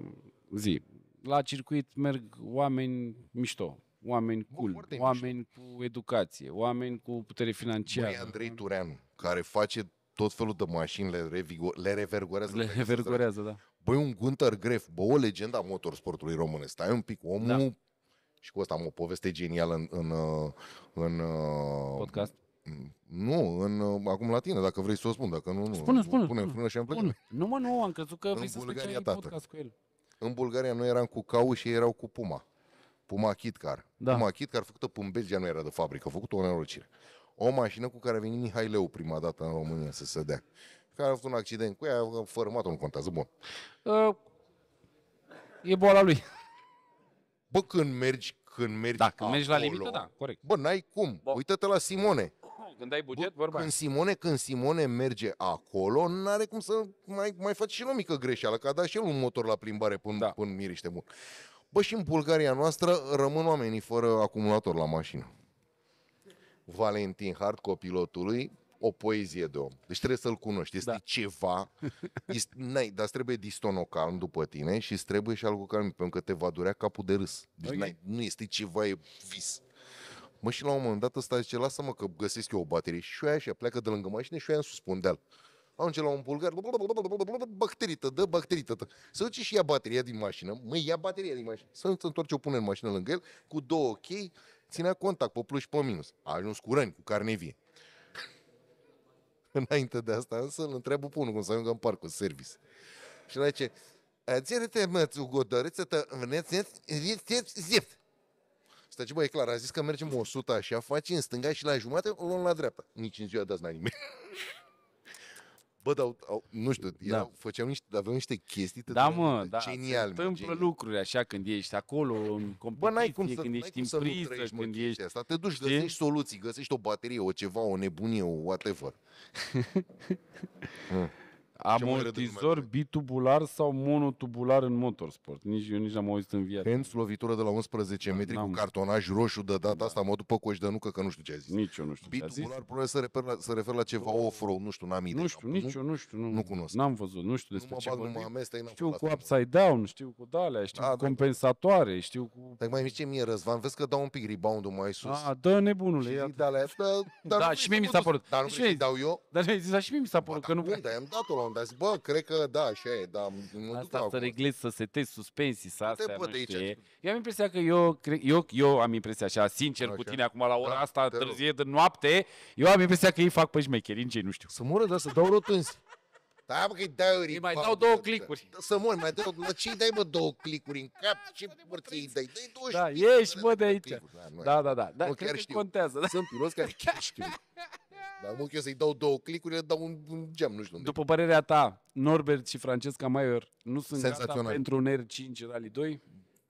zi, la circuit merg oameni mișto, oameni cool, Bă, oameni mișto. cu educație, oameni cu putere financiară. Băi, Andrei Tureanu, care face tot felul de mașini le, revigo- le revergorează. Le revergorează, da. Băi, un Gunter Gref, bă, o legenda motorsportului românesc. Stai un pic, omul... Da. Și cu asta am o poveste genială în... în, uh, în uh, Podcast? Nu, în, uh, acum la tine, dacă vrei să o spun, dacă nu, nu. Spune, spune. spune. spune, spune, spune. Nu, mă, nu, am crezut că vrei să spui podcast cu el. În Bulgaria noi eram cu cau și erau cu puma. Puma Kitcar. Da. Puma Kitcar făcută pe Belgia nu era de fabrică, făcută o nenorocire o mașină cu care a venit Mihai Leu prima dată în România să se dea. Care a avut un accident cu ea, a fărâmat-o, nu contează, bun. Uh, e boala lui. Bă, când mergi, când mergi Da, când mergi la limită, da, corect. Bă, n-ai cum. Bă. Uită-te la Simone. Când ai buget, bă, vorba. Când Simone, când Simone merge acolo, n-are cum să mai, mai faci și o mică greșeală, că a dat și el un motor la plimbare până, da. până miriște mult. Bă, și în Bulgaria noastră rămân oamenii fără acumulator la mașină. Valentin Hart, copilotului, o poezie de om. Deci trebuie să-l cunoști. Este da. ceva, este, n-ai, dar trebuie distonocal după tine și trebuie și algocalm, pentru că te va durea capul de râs. Deci okay. nu este ceva, e vis. Mă, și la un moment dat ăsta zice, lasă-mă că găsesc eu o baterie. Și o și pleacă de lângă mașină și aia în suspundel. Am la un bulgar, bacterită, dă bacterită. Se duce și ia bateria din mașină, mă ia bateria din mașină. Să întoarce, o pune în mașină lângă el, cu două chei, okay, ținea contact pe plus și pe minus. A ajuns cu răni, cu carne vie. Înainte de asta însă îl întreabă pe unul cum să ajungă în parc cu service. Și la ce? Ține-te, mă, godoriță, tă, vnețeți, zipt, zipt. Stai, bă, e clar, a zis că mergem 100 așa, faci în stânga și la jumate o luăm la dreapta. Nici în ziua de azi n-a nimeni. Bă, dar au, nu știu, da. făceau niște, aveau niște chestii Da, mă, da, genial, se întâmplă genial. lucruri așa când ești acolo în Bă, n-ai cum să, când n-ai ești cum să nu trăiești, mă, când ești... Asta. Te duci, știi? găsești soluții, găsești o baterie, o ceva, o nebunie, o whatever. Amortizor bitubular sau monotubular în motorsport. Nici eu nici n-am auzit în viață. Hens, lovitură de la 11 da, metri n-am. cu cartonaj roșu de data da. asta, mă duc pe coș de nucă că nu știu ce a zis. Nici eu nu știu Bitubular probabil se refer la, să refer la ceva oh. off-road, nu știu, n-am idee. Nu știu, nici eu nu știu. Nu, nu cunosc. N-am văzut, nu știu despre nu ce bag, amestec, Știu cu upside down, știu cu dalea, știu ah, da, cu da. compensatoare, știu cu... Dacă mai zice mie, Răzvan, vezi că dau un pic rebound-ul mai sus. A, ah, dă nebunule. Și da, da și mie mi s-a părut. Dar nu dau eu. Dar și mie mi s-a părut că nu... Da, dar am dat-o la moment dat, bă, cred că da, așa e, dar mă duc Asta să reglezi, să setezi suspensii, să astea, nu, nu știu. Aici. Eu am impresia că eu, eu, eu am impresia așa, sincer așa. cu tine acum la ora da, asta, târzie de noapte, eu am impresia că ei fac pe șmecheri, în nu știu. Să mură, dar să dau rotunzi. Da, mă, că-i dau Îi mai dau două clicuri. Da, să mor, mai dau, la ce i dai, mă, două clicuri în cap? Ce părții îi dai? Dai două Da, ieși, mă, de aici. Da, da, da. da, Cred că știu. contează. Da. Sunt pilot care chiar știu. Dacă mă eu să-i dau două clicuri, le dau un, un gem, nu știu unde. După părerea ta, Norbert și Francesca Maior nu sunt gata pentru un R5 Rally 2?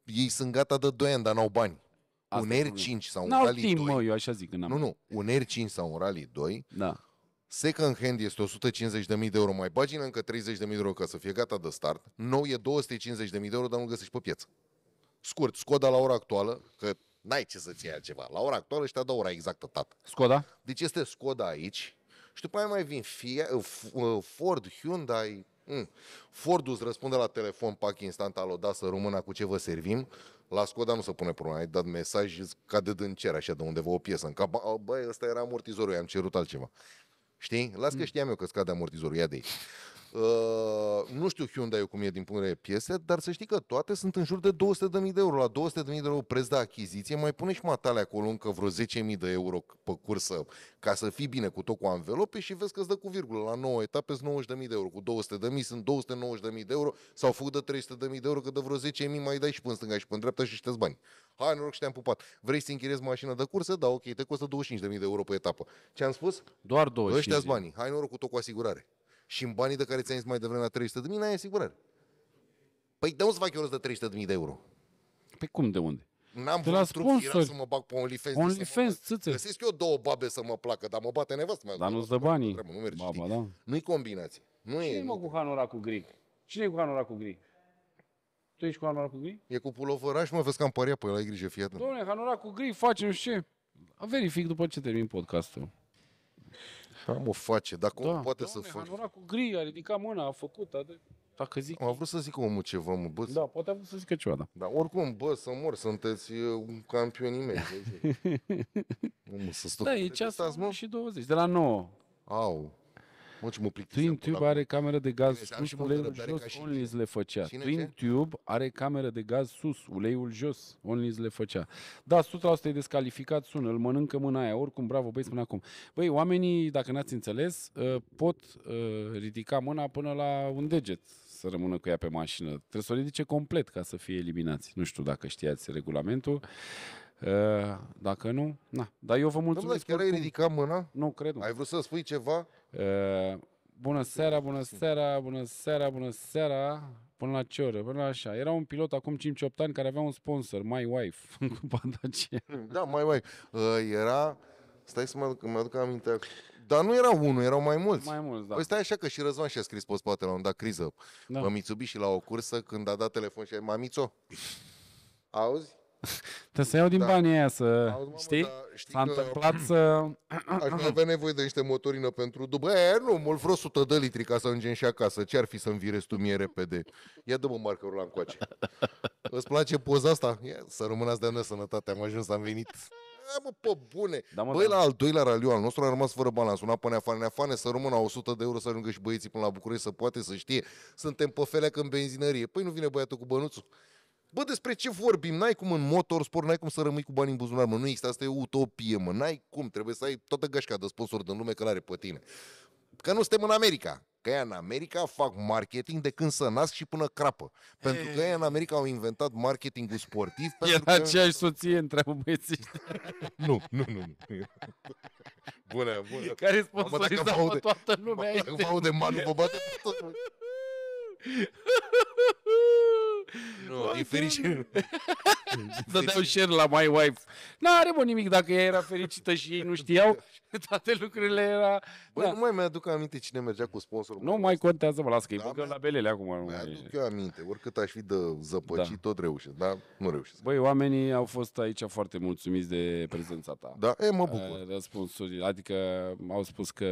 Ei sunt gata de 2 ani, dar n-au bani. Asta un R5 sau un Rally timp, 2. Mă, eu așa zic. Nu, nu. Un R5 sau un Rally 2 da. Second hand este 150.000 de euro, mai bagi încă 30.000 de euro ca să fie gata de start. Nou e 250.000 de euro, dar nu găsești pe piață. Scurt, Skoda la ora actuală, că N-ai ce să-ți iei altceva. La ora actuală ăștia dau ora exactă, tată. Skoda? Deci este Skoda aici și după aia mai vin Fiat, uh, uh, Ford, Hyundai, Mm. Ford îți răspunde la telefon, pac instant, alo, da, să rămână cu ce vă servim. La Skoda nu se pune problema, ai dat mesaj și cade din cer așa de undeva o piesă în cap. băi, ăsta era amortizorul, i-am cerut altceva. Știi? Las că mm. știam eu că scade amortizorul, ia de aici. Uh, nu știu Hyundai cum e din punct de vedere piese, dar să știi că toate sunt în jur de 200.000 de euro. La 200.000 de euro preț de achiziție, mai pune și matale acolo încă vreo 10.000 de euro pe cursă ca să fii bine cu tot cu anvelope și vezi că îți dă cu virgulă. La 9 etape sunt 90.000 de euro. Cu 200.000 sunt 290.000 de euro sau fug de 300.000 de euro, că de vreo 10.000 mai dai și până stânga și până dreapta și șteți bani. Hai, noroc și te-am pupat. Vrei să închiriezi mașina de cursă? Da, ok, te costă 25.000 de euro pe etapă. Ce am spus? Doar 25. Ăștia banii. Hai, noroc cu tot cu asigurare și în banii de care ți ai zis mai devreme la 300 de mii, n-ai asigurări. Păi de unde să fac eu rost de 300 de mii de euro? Pe păi cum, de unde? N-am de la sponsor. să mă bag pe OnlyFans. OnlyFans, țâțe. Găsesc eu două babe să mă placă, dar mă bate nevastă Dar nu-ți dă banii. Trebuie, nu merge, Baba, da. Nu-i combinație. Nu Cine e, mă cu hanora cu gri? Cine e cu hanora cu gri? Tu ești cu hanora cu gri? E cu pulovăraș, mă, vezi că am păria pe el, ai grijă, fiată. atent. Doamne, hanora cu gri, facem știu ce? Verific după ce termin podcastul. Cum o face, dar cum da, poate Doamne, să facă? Da, cu gri, a ridicat mâna, a făcut, a de... Dacă zic... Am vrut să zic omul ceva, mă, bă. Da, poate am vrut să zică ceva, da. Dar oricum, bă, să mor, sunteți un mei. omul să Da, e ceasul și 20, de la 9. Au. Tube are cameră de gaz sus, uleiul jos, Onlys le făcea. Tube are cameră de gaz sus, uleiul jos, Onlys le făcea. Da, 100% e descalificat, sună, îl mănâncă mâna aia, oricum, bravo, băi, spune acum. Băi, oamenii, dacă n-ați înțeles, uh, pot uh, ridica mâna până la un deget să rămână cu ea pe mașină. Trebuie să o ridice complet ca să fie eliminați. Nu știu dacă știați regulamentul. Uh, dacă nu, na. Dar eu vă mulțumesc. Domnule, chiar ai ridicat mâna? Nu, cred. Ai vrut să spui ceva? Bună seara, bună seara, bună seara, bună seara. Până la ce oră? Până la așa. Era un pilot acum 5-8 ani care avea un sponsor, My Wife, în Da, My Wife. Uh, era... Stai să mă aduc, mă aduc aminte. Dar nu era unul, erau mai mulți. Mai mulți, da. Păi stai așa că și Răzvan și-a scris pe spate la un dat criză. Da. Mă Mitsubishi la o cursă când a dat telefon și a zis, Mamițo, auzi? Te să iau din da. banii aia să... Auzi, mamă, știi? Da, știi S-a că întâmplat să... Aș avea nevoie de niște motorină pentru Bă, aia, nu, mult vreo 100 de litri ca să îngeni și acasă. Ce-ar fi să-mi virezi tu mie repede? Ia dă-mă markerul la încoace. Îți place poza asta? Ia, să rămânați de sănătate, am ajuns, am venit. Da, mă, pe bune. Da, mă, Băi, da. la al doilea raliu al nostru a rămas fără bani. Am sunat pe neafane, neafane, să rămână 100 de euro să ajungă și băieții până la București, să poate să știe. Suntem pe felea în benzinărie. Păi nu vine băiatul cu bănuțul. Bă, despre ce vorbim? N-ai cum în motorsport, n-ai cum să rămâi cu bani în buzunar, mă. Nu există, asta e utopie, mă. N-ai cum, trebuie să ai toată gașca de sponsor din lume că l-are pe tine. Că nu suntem în America. Că ea în America fac marketing de când să nasc și până crapă. Pentru că ei în America au inventat marketingul sportiv. Pentru Era că... aceeași soție, întreabă băieții Nu, nu, nu. nu. Bună, bună. Care sponsoriza pe toată lumea. Mă, dacă mă aude, mă, bate tot. Nu, no, e fericit. Dădeau share la my wife. Nu are mă nimic dacă ea era fericită și ei nu știau. Toate lucrurile era... Bă, da. nu mai mi-aduc aminte cine mergea cu sponsorul. Nu mai contează, mă, las că da, la belele acum. Nu mai aduc eu aminte. Oricât aș fi de zăpăcit, da. tot reușesc. Dar nu reușesc. Băi, oamenii au fost aici foarte mulțumiți de prezența ta. Da, e, mă bucur. Eh, răspunsuri, adică au spus că...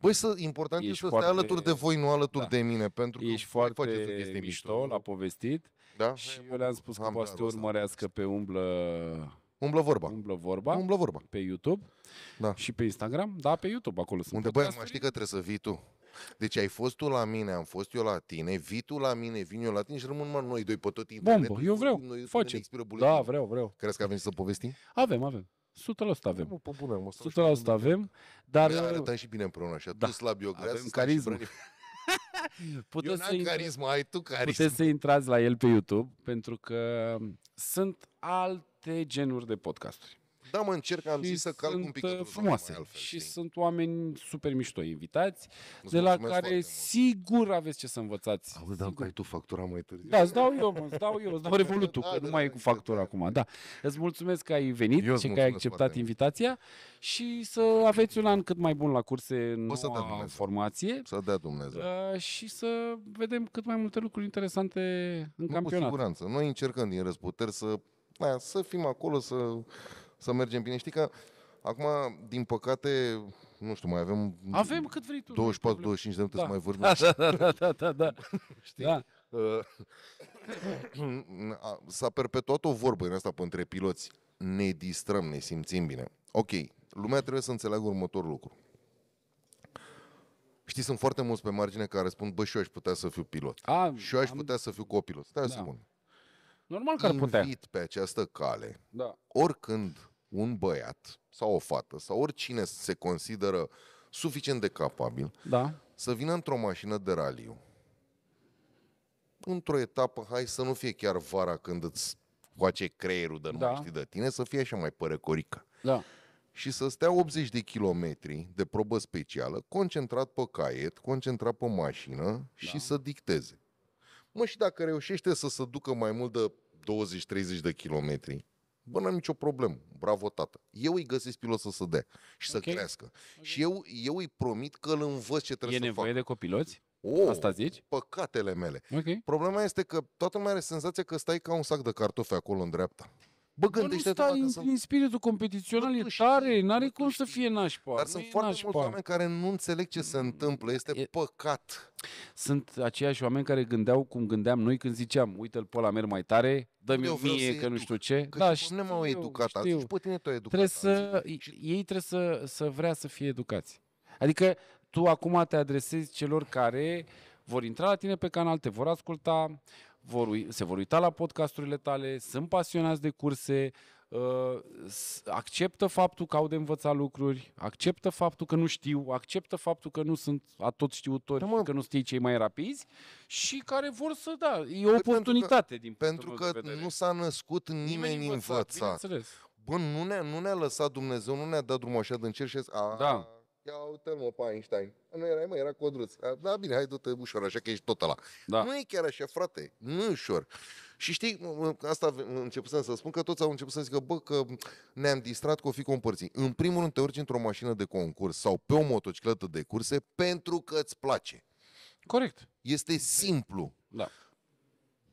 Băi, să, important e să foarte... stai alături de voi, nu alături da. de mine, pentru că ești foarte faceți mișto, l la povestit. Da? Și eu le-am spus că Am poate urmărească pe umblă... Umblă vorba. Umblă vorba. Umblă vorba. Pe YouTube. Da. Și pe Instagram. Da, pe YouTube acolo sunt. Unde, băi, mă știi că trebuie să vii tu. Deci ai fost tu la mine, am fost eu la tine, vii tu la mine, vin eu la tine și rămân mă, noi doi pe tot internetul. Bombă, eu vreau, noi, face. Da, vreau, vreau. Crezi că avem să povestim? Avem, avem. 100% avem. Nu, pe bune, 100% avem, dar... Arătăm și bine împreună, așa, da. tu slab, eu grea, avem puteți Eu să carisma, ai tu carisma. Puteți să intrați la el pe YouTube, pentru că sunt alte genuri de podcasturi. Da, mă, încerc, am zis să calc un pic. Uh, frumoase. Altfel, și știi? sunt oameni super mișto invitați, Îți de la care sigur mult. aveți ce să învățați. Auzi, dar ai tu factura mai târziu. Da, îți dau eu, mă, îți dau eu, îți dau da, revolutul, da, că da, nu da, mai da, e cu da, factura da. acum. Da. Îți mulțumesc că ai venit și că ai acceptat invitația și să aveți un an cât mai bun la curse în să dea formație. Să dea Dumnezeu. Uh, și să vedem cât mai multe lucruri interesante în nu, campionat. Cu siguranță. Noi încercăm din răzputeri să să fim acolo, să să mergem bine. Știi că acum, din păcate, nu știu, mai avem... Avem cât vrei tu. 24-25 de minute da. să mai vorbim. Da, da, da, da, da. da. Știi? Da. Uh, s-a perpetuat o vorbă în asta între piloți. Ne distrăm, ne simțim bine. Ok, lumea trebuie să înțeleagă următorul lucru. Știi, sunt foarte mulți pe margine care spun, bă, și eu aș putea să fiu pilot. A, și eu aș am... putea să fiu copilot. Stai da. să spun. Normal că ar putea. pe această cale, da. oricând un băiat sau o fată sau oricine se consideră suficient de capabil da. să vină într-o mașină de raliu. Într-o etapă, hai să nu fie chiar vara când îți face creierul de nu da. știi de tine, să fie așa mai părecorică. Da. Și să stea 80 de kilometri de probă specială, concentrat pe caiet, concentrat pe mașină da. și să dicteze. Mă, și dacă reușește să se ducă mai mult de 20-30 de kilometri, Bă, n-am nicio problemă, bravo tată. Eu îi găsesc pilot să se dea și okay. să crească. Okay. Și eu, eu îi promit că îl învăț ce trebuie e să fac. E nevoie de copiloți? Oh, Asta zici? Păcatele mele. Okay. Problema este că toată lumea are senzația că stai ca un sac de cartofi acolo în dreapta. Bă, gândește-te în, sunt... în spiritul competițional, e tare, nu are cum să fie nașpa. Dar sunt foarte nașpa. mulți oameni care nu înțeleg ce se întâmplă, este e... păcat. Sunt aceiași oameni care gândeau cum gândeam noi când ziceam, uite-l pe ăla merg mai tare, dă-mi o mie, că nu știu ce. Că da, și nu m-au educat știu. atunci, pe tine te educat trebuie să, Ei trebuie să, să vrea să fie educați. Adică tu acum te adresezi celor care vor intra la tine pe canal, te vor asculta, vor, se vor uita la podcasturile tale, sunt pasionați de curse, uh, acceptă faptul că au de învățat lucruri, acceptă faptul că nu știu, acceptă faptul că nu sunt atot știutori, da, că nu sunt cei mai rapizi și care vor să, da, e o oportunitate Pentru că, din pentru că nu s-a născut nimeni, nimeni învățat. învățat. Bă, nu ne-a, nu ne-a lăsat Dumnezeu, nu ne-a dat drumul așa de încerc și a... Da ia uite-l mă pe Einstein. Nu erai mă, era Codruț. Da, bine, hai du-te ușor, așa că ești tot ăla. Da. Nu e chiar așa, frate, nu e ușor. Și știi, asta început să spun, că toți au început să zică, bă, că ne-am distrat cu o fi compărții. În primul rând te urci într-o mașină de concurs sau pe o motocicletă de curse pentru că îți place. Corect. Este simplu. Da.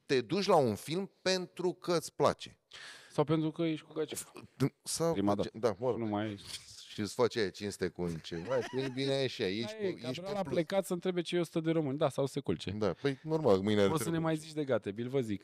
Te duci la un film pentru că îți place. Sau pentru că ești cu gacefa. Sau, Prima dată. Da, mă rog. Nu mai ești și îți face cinste cu un ceva, și bine așa, ești, da, e, cu, ești pe a plecat să întrebe ce e 100 de români, da, sau se culce. Da, păi normal, mâine O să ne mai zici de gate, bil vă zic.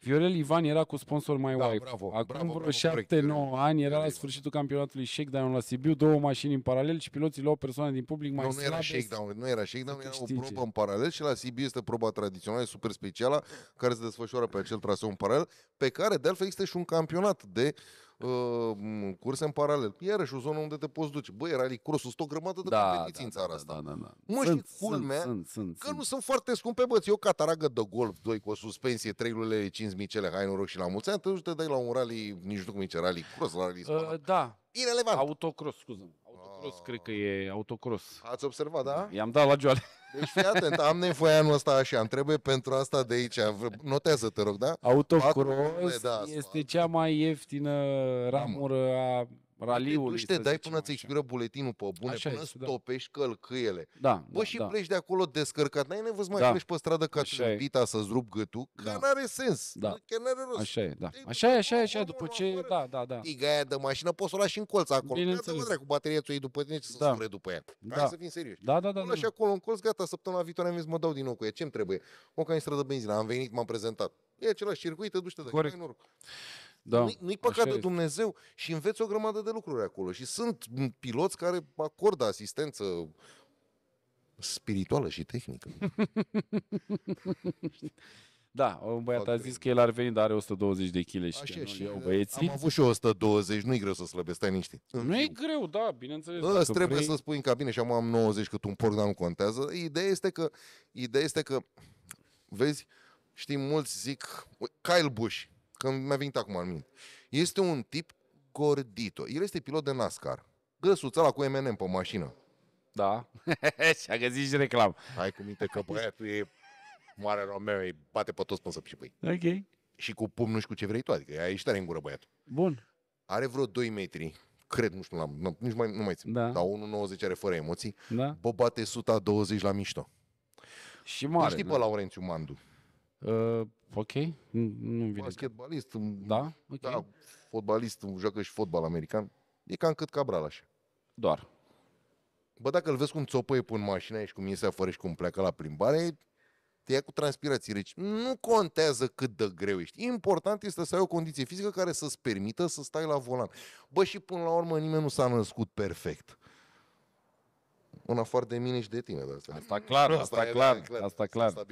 Viorel Ivan era cu sponsor mai da, Wife. Bravo, Acum bravo, vreo 7-9 ani era la sfârșitul campionatului Shakedown la Sibiu, două mașini în paralel și piloții luau persoane din public mai nu, slabe. Nu era Shakedown, nu era Shakedown, era o probă în paralel și la Sibiu este proba tradițională, super specială, care se desfășoară pe acel traseu în paralel, pe care de altfel există și un campionat de uh, curse în paralel. Iarăși o zonă unde te poți duce. Băi, rally cross sunt o grămadă de da, da competiții da, în țara da, asta. Da, da, da. Mă, sunt, și culme, sunt, sunt, că sunt. nu sunt foarte scumpe, bă, eu cataragă de golf 2 cu o suspensie, 3 lule, 5.000 cele, hai noroc și la mulți ani, te duci, te dai la un rally, nici nu cum e rally cross, la rally uh, Da. Irelevant. Autocross, scuză Autocross, ah. cred că e autocross. Ați observat, da? I-am dat la joale. Deci fii atent, am nevoie anul ăsta așa, am trebuie pentru asta de aici, notează te rog, da? Autocross da, este cea mai ieftină ramură a raliul. Păi tu te dai până ți expiră buletinul pe bune, așa până este, stopești da. călcâiele. Da, Bă, da, și da. pleci de acolo descărcat. N-ai nevoie să mai da. pleci pe stradă ca trâmbita să-ți rup gâtul, da. că n-are sens. Da. Că n-are rost. Așa e, da. Așa e, așa e, așa, după ce... Da, da, da. Tiga aia de mașină poți să o lași în colț acolo. Bineînțeles. Că cu bateria ți-o iei după tine ce să da. după ea. Da. să fim serioși. Da, da, da. Nu da, da. acolo în colț, gata, săptămâna viitoare am zis, mă dau din nou cu ea. Ce-mi trebuie? O ca în stradă benzină. Am venit, m-am prezentat. E același circuit, te duci, te dai. Corect. Noroc. Da, Nu-i păcat de Dumnezeu și înveți o grămadă de lucruri acolo. Și sunt piloți care acordă asistență spirituală și tehnică. Da, un băiat a zis că el ar veni, dar are 120 de kg și Așa, și eu, băieții. Am avut și 120, nu-i greu să slăbesc, stai niște. Nu e greu, da, bineînțeles. Ăla trebuie vrei... să spui în cabine și am, am 90 cât un porc, dar nu contează. Ideea este că, ideea este că vezi, știi, mulți zic, Kyle Bush. Când mi-a venit acum în minte. Este un tip gordito. El este pilot de NASCAR. Găsuța la cu M&M pe mașină. Da. și-a găsit și reclam. Hai cu minte că băiatul e mare Romeo, îi bate pe toți până să și păi. Ok. Și cu pumnul și cu ce vrei tu, adică ai ieșit tare în gură băiatul. Bun. Are vreo 2 metri, cred, nu știu, la, nu, nici mai, nu mai țin, da. dar 1,90 are fără emoții, da. bă bate 120 la mișto. Și mare. Nu știi da. pe Laurențiu Mandu. Uh, ok, nu vine. Basketbalist. Da? Okay. Da, fotbalist, joacă și fotbal american. E cam cât Cabral așa. Doar. Bă, dacă îl vezi cum țopăie pun mașina și cum iese afară și cum pleacă la plimbare, te ia cu transpirații reci. Nu contează cât de greu ești. Important este să ai o condiție fizică care să-ți permită să stai la volan. Bă, și până la urmă nimeni nu s-a născut perfect. În afară de mine și de tine. De asta, asta clar, asta, asta e, clar, e, clar, asta clar.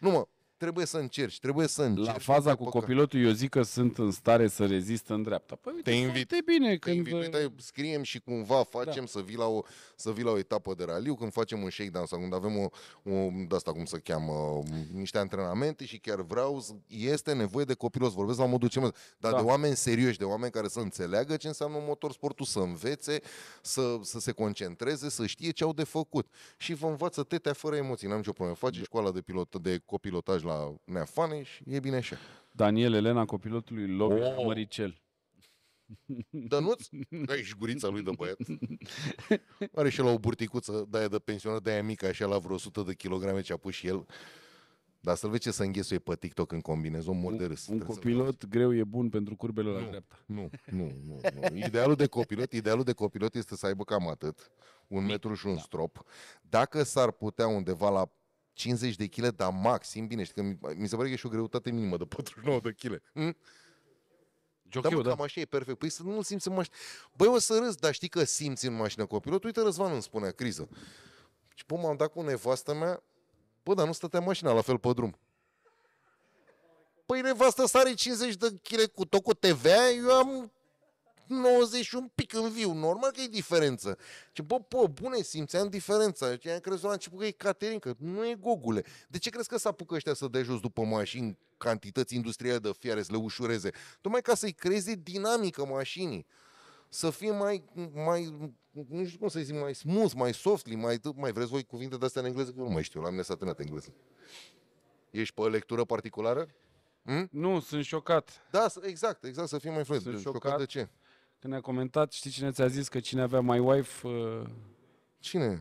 Nu mă, trebuie să încerci, trebuie să încerci. La faza cu copilotul, eu zic că sunt în stare să rezist în dreapta. Păi uite, te invit. Te bine. Te când... invit, uite, scriem și cumva facem da. să, vii la o, să vii la o etapă de raliu, când facem un shakedown sau când avem o, o de asta cum se cheamă, niște antrenamente și chiar vreau, este nevoie de copilos, vorbesc la modul ce mă, dar da. de oameni serioși, de oameni care să înțeleagă ce înseamnă motorsportul, să învețe, să, să se concentreze, să știe ce au de făcut. Și vă învață tetea fără emoții, n-am nicio problemă. Face da. școala de pilot, de copilotaj la Neafane și e bine așa. Daniel Elena, copilotului Lovic oh. Măricel. Dănuț? Ai și gurița lui de băiat. Are și la o burticuță de aia de pensionat, de aia mică, așa la vreo 100 de kilograme ce a pus și el. Dar să-l vezi ce să înghesuie pe TikTok în combinezon, mor de râs. Un copilot greu e bun pentru curbele la nu, dreapta. Nu, nu, nu, nu. Idealul de copilot, idealul de copilot este să aibă cam atât, un metru și un da. strop. Dacă s-ar putea undeva la 50 de kg, dar maxim, bine, știi că mi se pare că e și o greutate minimă de 49 de kg. Hm? Jochiu, da, mă, da. cam așa e perfect. Păi să nu-l simți în mașină. Băi, o să râs, dar știi că simți în mașină copilul? Uite, Răzvan îmi spunea, criză. Și bă, m-am dat cu nevastă mea, bă, dar nu stătea mașina la fel pe drum. Păi nevastă sare 50 de kg cu tot cu TV, eu am 90 și un pic în viu. Normal că e diferență. Ce bă, bă, bune, simțeam diferența. Ce am crezut la început că e Caterin, că nu e Gogule. De ce crezi că s-a apucă ăștia să dea jos după mașini cantități industriale de fiare, să le ușureze? Tocmai ca să-i creeze dinamică mașinii să fie mai, mai nu știu cum să zic, mai smooth, mai softly, mai, mai vreți voi cuvinte de-astea în engleză? nu mai știu, la mine s-a terminat engleză. Ești pe lectură particulară? Hmm? Nu, sunt șocat. Da, exact, exact, să fim mai fluent. Sunt șocat. șocat de ce? Când a comentat, știi cine ți-a zis că cine avea My Wife... Uh... Cine?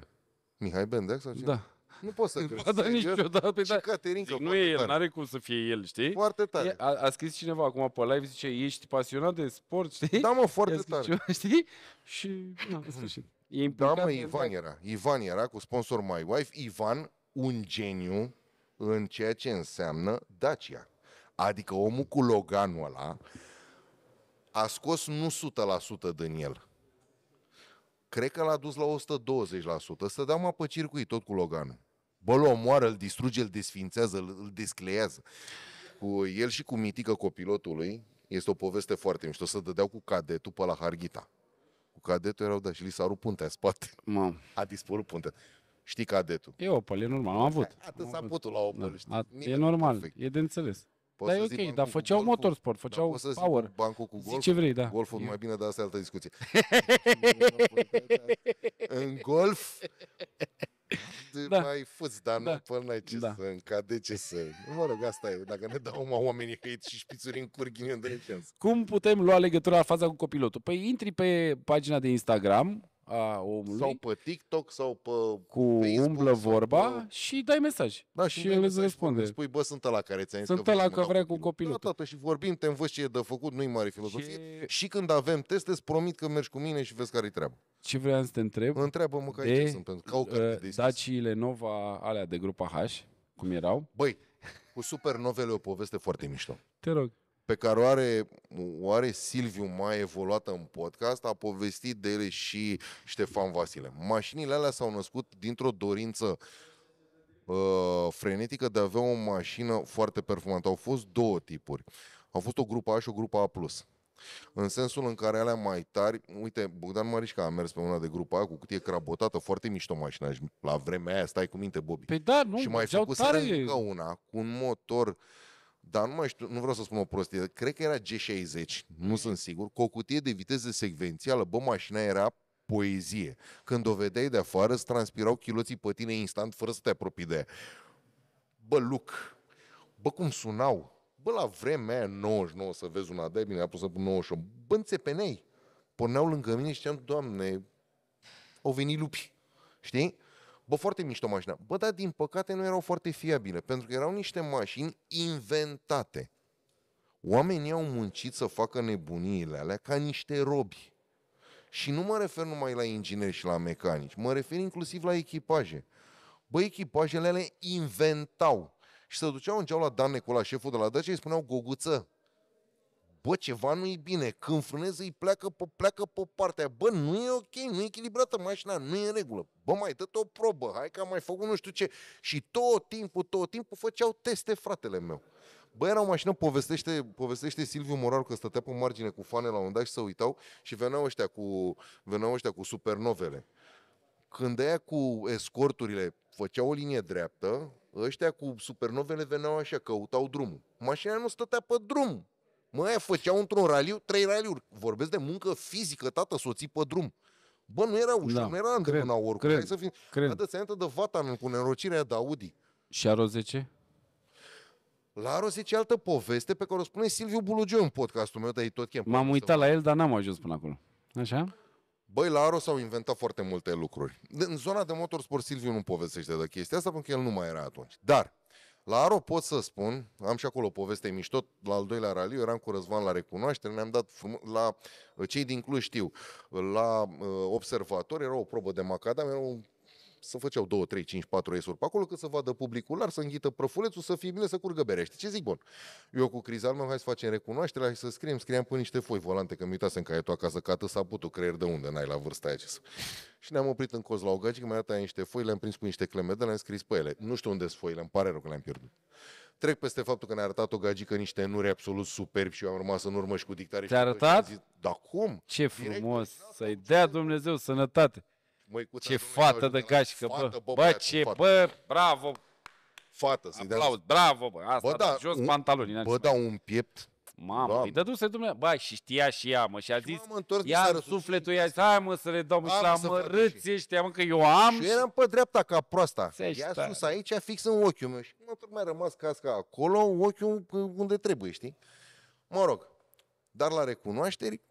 Mihai Bendec sau cine? Da. Nu poți să crezi. da, niciodată. Păi, da. Caterinca, zic, nu e el, n are cum să fie el, știi? Foarte tare. A, a scris cineva acum pe live, zice, ești pasionat de sport, știi? Da, mă, foarte tare. Ceva, știi? Și, na, E da, mă, Ivan da. era. Ivan era cu sponsor My Wife. Ivan, un geniu în ceea ce înseamnă Dacia. Adică omul cu Loganul ăla a scos nu 100% din el. Cred că l-a dus la 120%. Să mă apă circuit, tot cu logan. Bă, l omoară, îl distruge, îl desfințează, îl, îl descleiază. Cu el și cu mitică copilotului, este o poveste foarte mișto, să dădeau cu cadetul pe la Harghita. Cu cadetul erau, da, și li s-a rupt puntea spate. Mă. A dispărut puntea. Știi cadetul. E Opel, e normal, am avut. Atât am s-a avut. putut la Opel, da. știi? A, e normal, perfect. e de înțeles. Poți da, e ok, dar făceau golful, motorsport, făceau da, poți power. Să bancul cu golf. ce vrei, da. Golful e... mai bine, dar asta e altă discuție. în golf da. mai fuzi, dar da. nu, până n ce da. să de ce să... Mă rog, asta e, dacă ne dau mă oamenii hate și șpițuri în curg, nu Cum putem lua legătura la faza cu copilotul? Păi intri pe pagina de Instagram, a omului. Sau pe TikTok sau pe Cu Facebook, umblă vorba pe... și dai mesaj. Da, și, și el îți răspunde. Și spui, bă, sunt ăla care ți-a Sunt că ăla că vrea cu copilul. Da, tată, și vorbim, te învăț ce e de făcut, nu-i mare filozofie. Ce... Și când avem teste, îți promit că mergi cu mine și vezi care-i treaba. Ce vreau să te întreb? Întreabă mă că de, aici sunt, pentru că au de Daciile Nova alea de grupa H, cum erau? Băi, cu Supernovele o poveste foarte mișto. Te rog pe care o are, o are Silviu mai evoluată în podcast, a povestit de ele și Ștefan Vasile. Mașinile alea s-au născut dintr-o dorință uh, frenetică de a avea o mașină foarte performantă. Au fost două tipuri. Au fost o grupă A și o grupă A+. În sensul în care alea mai tari, uite, Bogdan Marișca a mers pe una de grupa A cu cutie crabotată, foarte mișto mașina la vremea aia, stai cu minte, Bobi. Păi da, nu, și mai făcut tare. încă una cu un motor uh, dar nu mai știu, nu vreau să spun o prostie, cred că era G60, nu sunt sigur, cu o cutie de viteză secvențială, bă, mașina era poezie. Când o vedeai de afară, îți transpirau chiloții pe tine instant, fără să te apropii de ea. Bă, Luc, bă, cum sunau, bă, la vremea aia, 99, să vezi una de bine, a pus să pun 98, bă, înțepenei. Porneau lângă mine și ziceam, doamne, au venit lupi, știi? bă, foarte mișto mașina. Bă, dar din păcate nu erau foarte fiabile, pentru că erau niște mașini inventate. Oamenii au muncit să facă nebuniile alea ca niște robi. Și nu mă refer numai la ingineri și la mecanici, mă refer inclusiv la echipaje. Bă, echipajele le inventau și se duceau în geau la Dan Necola, șeful de la Dacia, și spuneau, Goguță, bă, ceva nu-i bine, când frâneză îi pleacă pe, pleacă pe partea, bă, nu e ok, nu e echilibrată mașina, nu e în regulă, bă, mai dă o probă, hai că am mai făcut nu știu ce. Și tot timpul, tot timpul făceau teste fratele meu. Bă, era o mașină, povestește, povestește Silviu Moraru că stătea pe margine cu fane la un dat și se uitau și veneau ăștia cu, veneau ăștia cu supernovele. Când aia cu escorturile făceau o linie dreaptă, ăștia cu supernovele veneau așa, căutau drumul. Mașina nu stătea pe drum, Mă, aia făceau într-un raliu, trei raliuri. Vorbesc de muncă fizică, tată, soții pe drum. Bă, nu era ușor, da, nu era îndemâna oricum. Cred, să fim... cred. Adă-ți de vata cu nerocirea de Audi. Și Aro 10? La Aro 10 altă poveste pe care o spune Silviu Bulugiu în podcastul meu, dar tot chem. M-am uitat la el, dar n-am ajuns până acolo. Așa? Băi, la Aro s-au inventat foarte multe lucruri. În zona de motorsport Silviu nu povestește de chestia asta pentru că el nu mai era atunci. Dar la Aro pot să spun, am și acolo o poveste mișto, la al doilea raliu eram cu Răzvan la recunoaștere, ne-am dat frum- la cei din Cluj știu, la uh, observator era o probă de macadam, era un să făceau 2, 3, 5, 4 esuri pe acolo, că să vadă publicul ar să înghită prăfulețul, să fie bine, să curgă berea. Știi ce zic bun? Eu cu criza meu, hai să facem recunoaștere, hai să scriem, scriam pe niște foi volante, că mi uitasem caietul acasă, că atât s-a putut creier de unde, n-ai la vârsta aia ce să... Și ne-am oprit în coz la o gagică, mi-a dat niște foi, le-am prins cu niște clemede, le-am scris pe ele. Nu știu unde sunt foile, îmi pare rău că le-am pierdut trec peste faptul că ne-a arătat o gagică niște nuri absolut superb și eu am rămas în urmă și cu dictare. Te-a arătat? Zis, da cum? Ce frumos! Direct, să-i dea Dumnezeu sănătate! Măicuța ce fată de gașcă, fată, bă. Bă, bă ce, fată. bă, bravo. Fată, să-i Aplauz, bravo, bă. Asta, bă, da, jos un, pantaloni. Bă, da, un piept Mamă, Doamne. îi dăduse Dumnezeu. Bă, și știa și ea, mă, și a zis, ia sufletul, sufletul zis, hai mă să le dau, mă, la mărâți ăștia, mă, că eu am. Și eram pe dreapta ca proasta. Ia sus aici, fix în ochiul meu. Și mă, tot mai rămas casca acolo, ochiul unde trebuie, știi? Mă rog, dar la recunoașteri,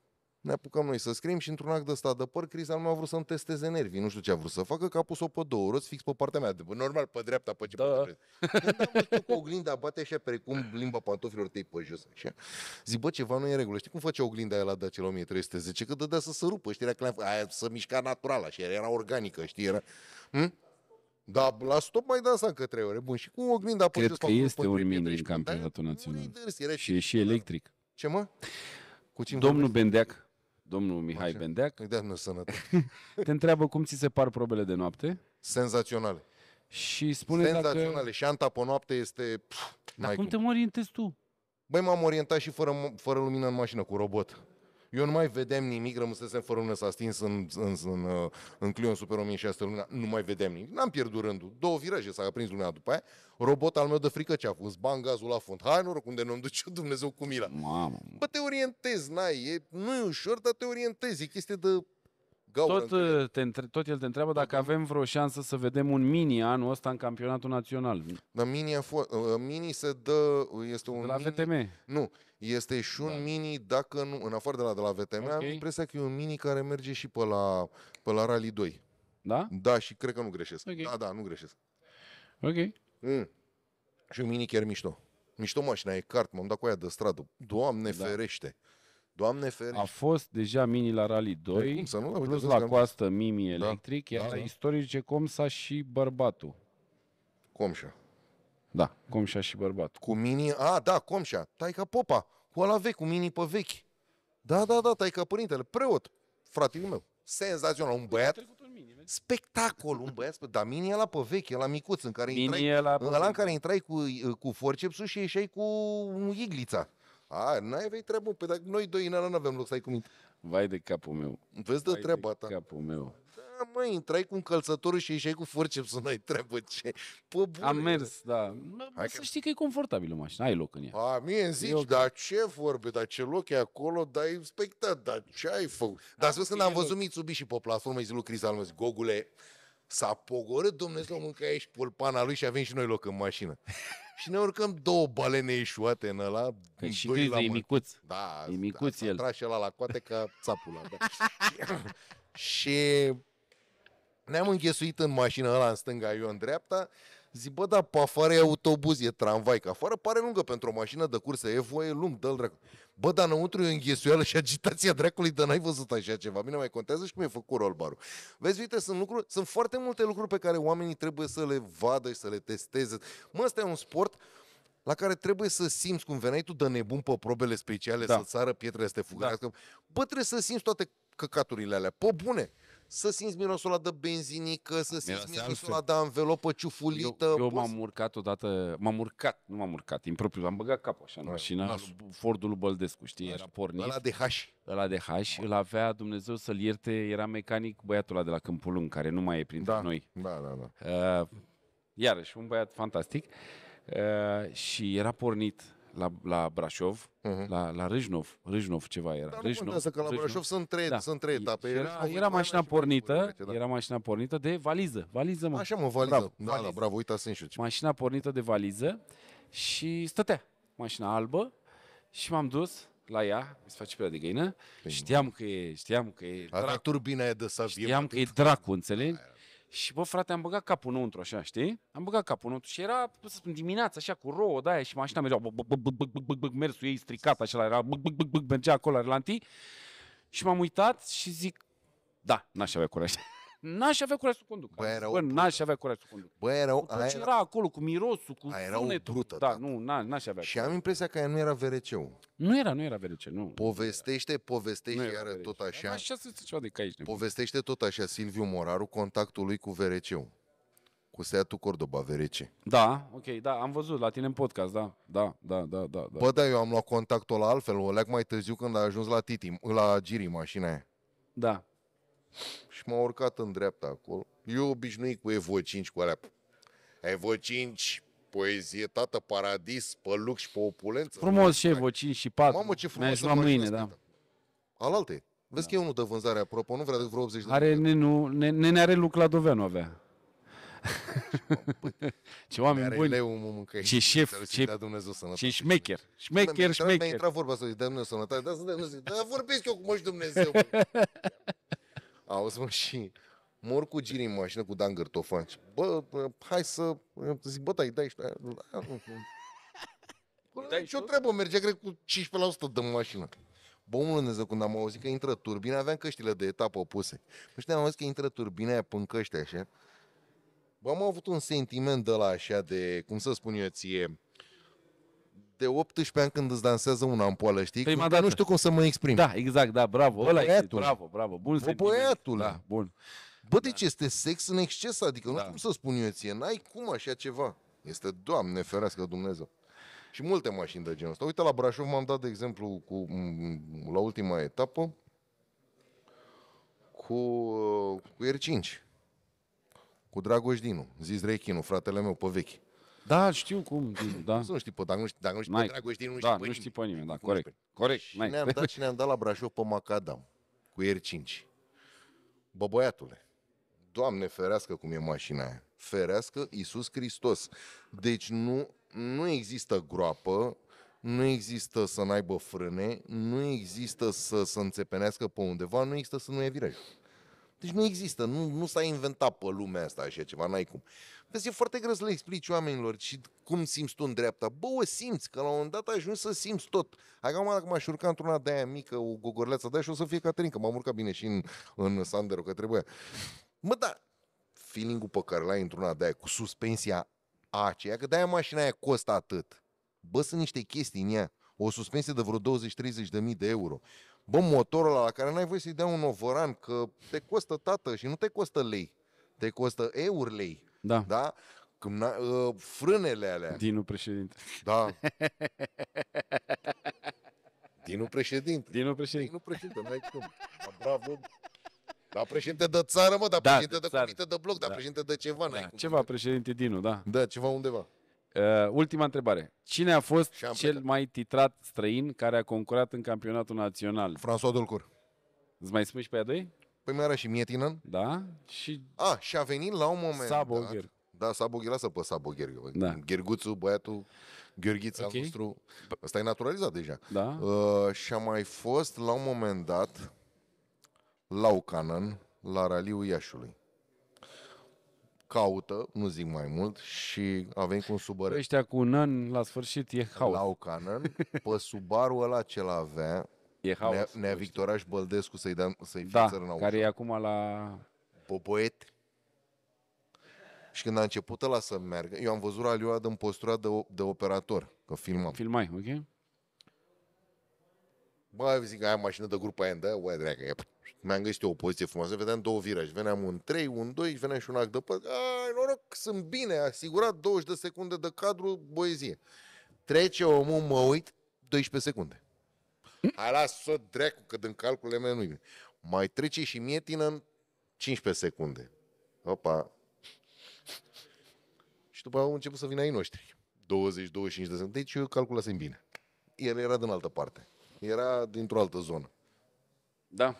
ne apucăm noi să scriem și într-un act de stat de păr, Cristian nu a vrut să-mi testeze nervii, nu știu ce a vrut să facă, că a pus-o pe două roți fix pe partea mea, normal, pe dreapta, pe ce da. Pe am văzut cu oglinda bate așa precum limba pantofilor tăi pe jos, așa. Zic, bă, ceva nu e în regulă. Știi cum face oglinda aia la Dacia la 1310? Că dădea să se rupă, știi, că aia să mișca natural, așa, era organică, știi, era... Hm? Da, la stop mai dansa încă trei ore. Bun, și cu oglinda pe Cred că este urmine în da, campionatul național. Și e și electric. Ce mă? Cu Domnul Bendeac, domnul Mihai Așa. Bendeac. Îi păi da, sănătate. te întreabă cum ți se par probele de noapte. Senzaționale. Și spune Senzaționale. Dacă... Și anta pe noapte este... Pf, Dar cum te mă orientezi tu? Băi, m-am orientat și fără, fără lumină în mașină, cu robot eu nu mai vedem nimic, rămăsesem fără un s-a stins în, în, în, uh, în Clio în Super 1600 luna, nu mai vedem nimic. N-am pierdut rândul, două viraje s-a aprins lumea după aia, robot al meu de frică ce a fost, ban gazul la fund, hai noroc unde nu-mi duce Dumnezeu cu mila. Mamă. Bă, te orientezi, n-ai, e, nu e ușor, dar te orientezi, e chestie de Go, tot, uh, te, între... tot el te întreabă dacă da, avem vreo șansă să vedem un mini anul ăsta în campionatul național. Da, mini, a fost, uh, mini se dă, uh, este un de la mini, VTM. Nu, este și un da. mini, dacă nu, în afară de la, de la VTM, okay. am impresia că e un mini care merge și pe la, pe la Rally 2. Da? Da, și cred că nu greșesc. Okay. Da, da, nu greșesc. Ok. Mm. Și un mini chiar mișto. Mișto mașina, e cart, m-am dat cu aia de stradă. Doamne da. ferește! Doamne ferici. A fost deja Mini la Rally 2, cum să nu, plus la coastă Mimi da, Electric, iar da, da. istorice Comsa și bărbatul. Comșa. Da, Comșa și bărbatul. Cu Mini, a, da, Comșa, taica popa, cu ăla vechi, cu Mini pe vechi. Da, da, da, taica părintele, preot, fratele meu. Senzațional, un păi, băiat spectacol, un băiat, dar mini la pe vechi, la micuț, în care mini intrai, ăla, ăla în care intrai cu, cu forcepsul și ieșai cu iglița. A, n-ai avei treabă, pe păi dacă noi doi nu avem loc să ai cu minte. Vai de capul meu. Vezi de Vai treaba de ta. capul meu. Da, măi, intrai cu încălțătorul și ieșai cu forceps să n-ai treabă ce. Pă, bune. Am da. mers, da. Hai să că... știi că e confortabil în mașină, ai loc în ea. A, mie îmi zici, Eu... dar ce vorbe, dar ce loc e acolo, dar e spectat, dar ce ai făcut? Da, dar spus când am văzut Mitsubishi pe platformă, zic lui Cristal, zic, Gogule, s-a pogorât Dumnezeu, mâncă aici pulpana lui și avem și noi loc în mașină și ne urcăm două balene ieșuate în ăla. Că și doi la e micuț. Da, e da, micuț da, el. Tras la la coate ca ăla. Da. și ne-am înghesuit în mașină ăla în stânga, eu în dreapta. Zic, bă, da, pe afară e autobuz, e tramvai, că afară pare lungă pentru o mașină de cursă, e voie lung, dă-l dracu. Bă, dar înăuntru e înghesuială și agitația dracului, dar n-ai văzut așa ceva. Mine mai contează și cum e făcut rolbarul. Vezi, uite, sunt, lucruri, sunt foarte multe lucruri pe care oamenii trebuie să le vadă și să le testeze. Mă, ăsta e un sport la care trebuie să simți, cum veneai tu de nebun pe probele speciale, da. să-ți sară pietrele să te da. fugărească. Da. Bă, trebuie să simți toate căcaturile alea. Po bune! să simți mirosul ăla de benzinică, să simți Mirose mirosul ăla de anvelopă ciufulită. Eu, eu m-am urcat odată, m-am urcat, nu m-am urcat, impropriu, am băgat capul așa în mașina, Fordul lui Băldescu, știi, era pornit. Ăla de haș. Ăla de haș, îl avea Dumnezeu să-l ierte, era mecanic băiatul ăla de la Câmpul Lung, care nu mai e printre da. noi. Da, da, da. Uh, iarăși, un băiat fantastic. Uh, și era pornit la, la Brașov, uh-huh. la, la Râșnov, Râșnov ceva era. Dar nu că la Brașov Râșnov. sunt trei, da. sunt trei etape. Era, era, era mașina pornită, da. era mașina pornită de valiză, valiză mă. Așa mă, valiză, bravo, da, da valiză. da, bravo, uitați în Mașina pornită de valiză și stătea mașina albă și m-am dus la ea, mi se face pielea de găină, Bine. știam că e, știam că e... dracu. turbina e de savie. Știam că e dracu, înțelegi? Aia. Și bă, frate, am băgat capul înăuntru, așa, știi? Am băgat capul înăuntru și era, să spun, dimineața, așa, cu rouă de aia și mașina mergea, bă, bă, bă, bă, bă, bă, bă, mersul ei stricat, așa, era, bă, bă, bă, bă, mergea acolo, la Și m-am uitat și zic, da, n-aș avea curaj. n-aș avea curaj să conduc. Bă, era bă, n-aș avea curaj să conduc. Bă, era, cu era... era acolo, cu mirosul, cu era sunetul. Brută, da, nu, n-aș avea. Și am impresia că aia nu era vrc Nu era, nu era vrc nu. Povestește, povestește nu iară tot așa. Așa să ceva de aici. Povestește tot așa Silviu Moraru contactul lui cu vrc cu Seatul Cordoba, VRC. Da, ok, da, am văzut la tine în podcast, da, da, da, da, da, da. Bă, da, eu am luat contactul la altfel, o leac mai târziu când a ajuns la Titi, la Giri, mașina aia. Da și m-a urcat în dreapta acolo. Eu obișnuit cu Evo 5, cu alea. Evo 5, poezie, tată, paradis, pe lux și pe opulență. Frumos și Evo 5 și 4. Mamă, ce frumos. Mi-a mâine, da. Alaltă Da. Vezi da. că e unul de vânzare, apropo, nu vrea de vreo 80 de Are, ne, nu, ne, ne, are lucru la Dovenu avea. ce oameni buni. Leu, ce șef, ce, Dumnezeu sănătate. ce șmecher. Șmecher, șmecher. Mi-a intrat vorba să-i dea Dumnezeu sănătate, dar să dea Dumnezeu. Dar vorbesc eu cu moș Dumnezeu. auzi mă, și mor cu giri în mașină cu Dan Gârtofan. Bă, bă, hai să... Zic, da, bă, dai, dai, dai, dai și o treabă, mergea cred cu 15% de mașină. Bă, omul Dumnezeu, când am auzit că intră turbina, aveam căștile de etapă opuse. Nu știu, am auzit că intră turbina aia până căști, așa. Bă, am avut un sentiment de la așa de, cum să spun eu ție, de 18 ani când îți dansează un ampoală, știi? Prima dată. Nu știu cum să mă exprim. Da, exact, da, bravo. Bă, ăla poetul. bravo, bravo. Bun Bă, băiatul. Da, bun. Bă, da. deci da. este sex în exces, adică da. nu știu cum să spun eu ție, n-ai cum așa ceva. Este, Doamne ferească Dumnezeu. Și multe mașini de genul ăsta. Uite, la Brașov m-am dat, de exemplu, cu, la ultima etapă, cu, cu R5, cu Dragoș Dinu, zis Rechinu, fratele meu pe vechi. Da, știu cum. Da. nu știi pe, dacă nu știi, dacă nu știi pe Dragoștin, nu știi da, pe nu știi pe nimeni. Da, corect. corect. Și ne-am dat și ne-am dat la Brașov pe Macadam cu R5. Bă, băiatule, Doamne ferească cum e mașina aia. Ferească Iisus Hristos. Deci nu, nu există groapă, nu există să n-aibă frâne, nu există să se înțepenească pe undeva, nu există să nu e virajul. Deci nu există, nu, nu s-a inventat pe lumea asta așa ceva, n-ai cum. Vezi, e foarte greu să le explici oamenilor și cum simți tu în dreapta. Bă, o simți, că la un moment dat ajungi să simți tot. Hai că dacă m-aș urca într-una de aia mică, o gogorleață de și o să fie Caterin, că m-am urcat bine și în, în Sandero, că trebuie. Mă, da, feeling-ul pe care l-ai într-una de aia, cu suspensia aceea, că de-aia mașina aia costă atât. Bă, sunt niște chestii în ea. O suspensie de vreo 20-30 de mii de euro. Bă, motorul ăla la care n-ai voie să-i dea un ovoran, că te costă tată și nu te costă lei. Te costă eurlei. Da. da? Când, uh, ă, frânele alea. Dinu președinte. Da. Dinu președinte. Dinu președinte. Dinu președinte, nu ai cum. Bravo. Da, președinte de țară, mă, da, da, președinte de, comită de bloc, da, da președinte de ceva. Da, cum ceva președinte Dinu, da. Da, ceva undeva. Uh, ultima întrebare. Cine a fost cel mai titrat străin care a concurat în campionatul național? François Dulcur. Îți mai spui și pe a doi? Păi mi a și Mietinan. Da. Și... A, și a venit la un moment Sabo da, Sabogher, lasă pe Sabogher. Da. Gherguțu, băiatul, Gheorghița okay. nostru. Ăsta e naturalizat deja. Da. Uh, și a mai fost la un moment dat la Ucanan, la raliul Iașului. Caută, nu zic mai mult, și avem cu un subăr. Ăștia cu un an, la sfârșit, e haos. Ucanan, pe subarul ăla ce l avea, E haos. Nea, Nea Victoraș Băldescu să-i, dăm, să-i da, în aușa. care e acum la... Popoet. Și când a început ăla să meargă, eu am văzut Raliuad în postura de, de operator, că filmam. Filmai, ok. Bă, zic, aia mașină de grupă aia, da, oaia e. Mi-am găsit o poziție frumoasă, vedeam două viraje. Veneam un 3, un 2, veneam și un act de păr. Ai, noroc, sunt bine, asigurat 20 de secunde de cadru, boezie. Trece omul, mă uit, 12 secunde. Hai lasă dracu, că din calculele mele nu-i Mai trece și mie tine în 15 secunde. Opa. și după au început să vină ai noștri. 20-25 de secunde. Deci eu calculasem bine. El era din altă parte. Era dintr-o altă zonă. Da.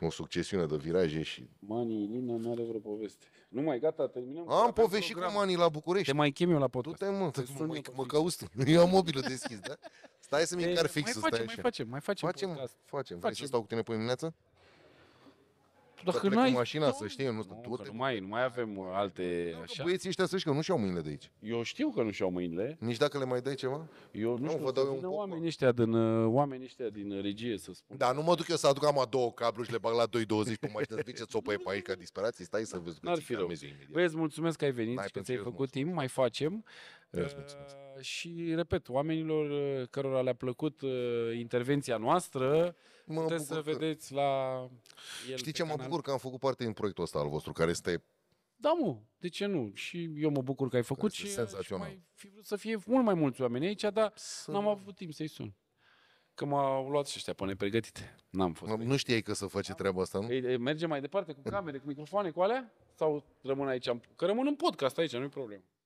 O succesiune de viraje și... Mani, Ilina nu are vreo poveste. Nu mai gata, terminăm. Am povestit cu Mani la București. Te mai chem eu la podcast. Du-te, mă, mă, mă, mă, mă mă, mă, mă, mă, deschis, da? Stai să-mi încar fix, mai facem, stai mai așa. facem, mai facem, facem podcast. Facem, vrei facem. să stau cu tine până dimineață? Dacă da. nu ai mașina, să știi, nu, nu, tot. nu, mai, nu mai avem alte așa. Băieții ăștia să știi că nu și-au mâinile de aici. Eu știu că nu și-au mâinile. Nici dacă le mai dai ceva? Eu nu, nu știu, vă dau un oameni ăștia, din, uh, oameni ăștia din uh, regie, să spun. Da, nu mă duc eu să aduc am a două cabluri și le bag la 2.20 pe mașină, să ziceți o pe aici ca disperații, stai să vezi. N-ar fi rău. Băieți, mulțumesc că ai venit și că ți-ai făcut timp, mai facem. Uh, și, repet, oamenilor cărora le-a plăcut intervenția noastră, mă Puteți să că... vedeți la el Știi ce, canal? mă bucur că am făcut parte din proiectul ăsta al vostru, care este da, mă, de ce nu? Și eu mă bucur că ai făcut și, și mai fi vrut să fie mult mai mulți oameni aici, dar să... n-am avut timp să-i sun. Că m-au luat și ăștia până pregătite. N-am fost. Nu știai că să faci da. treaba asta, nu? Ei, mai departe cu camere, cu microfoane, cu alea? Sau rămân aici? Că rămân în podcast aici, nu-i problemă.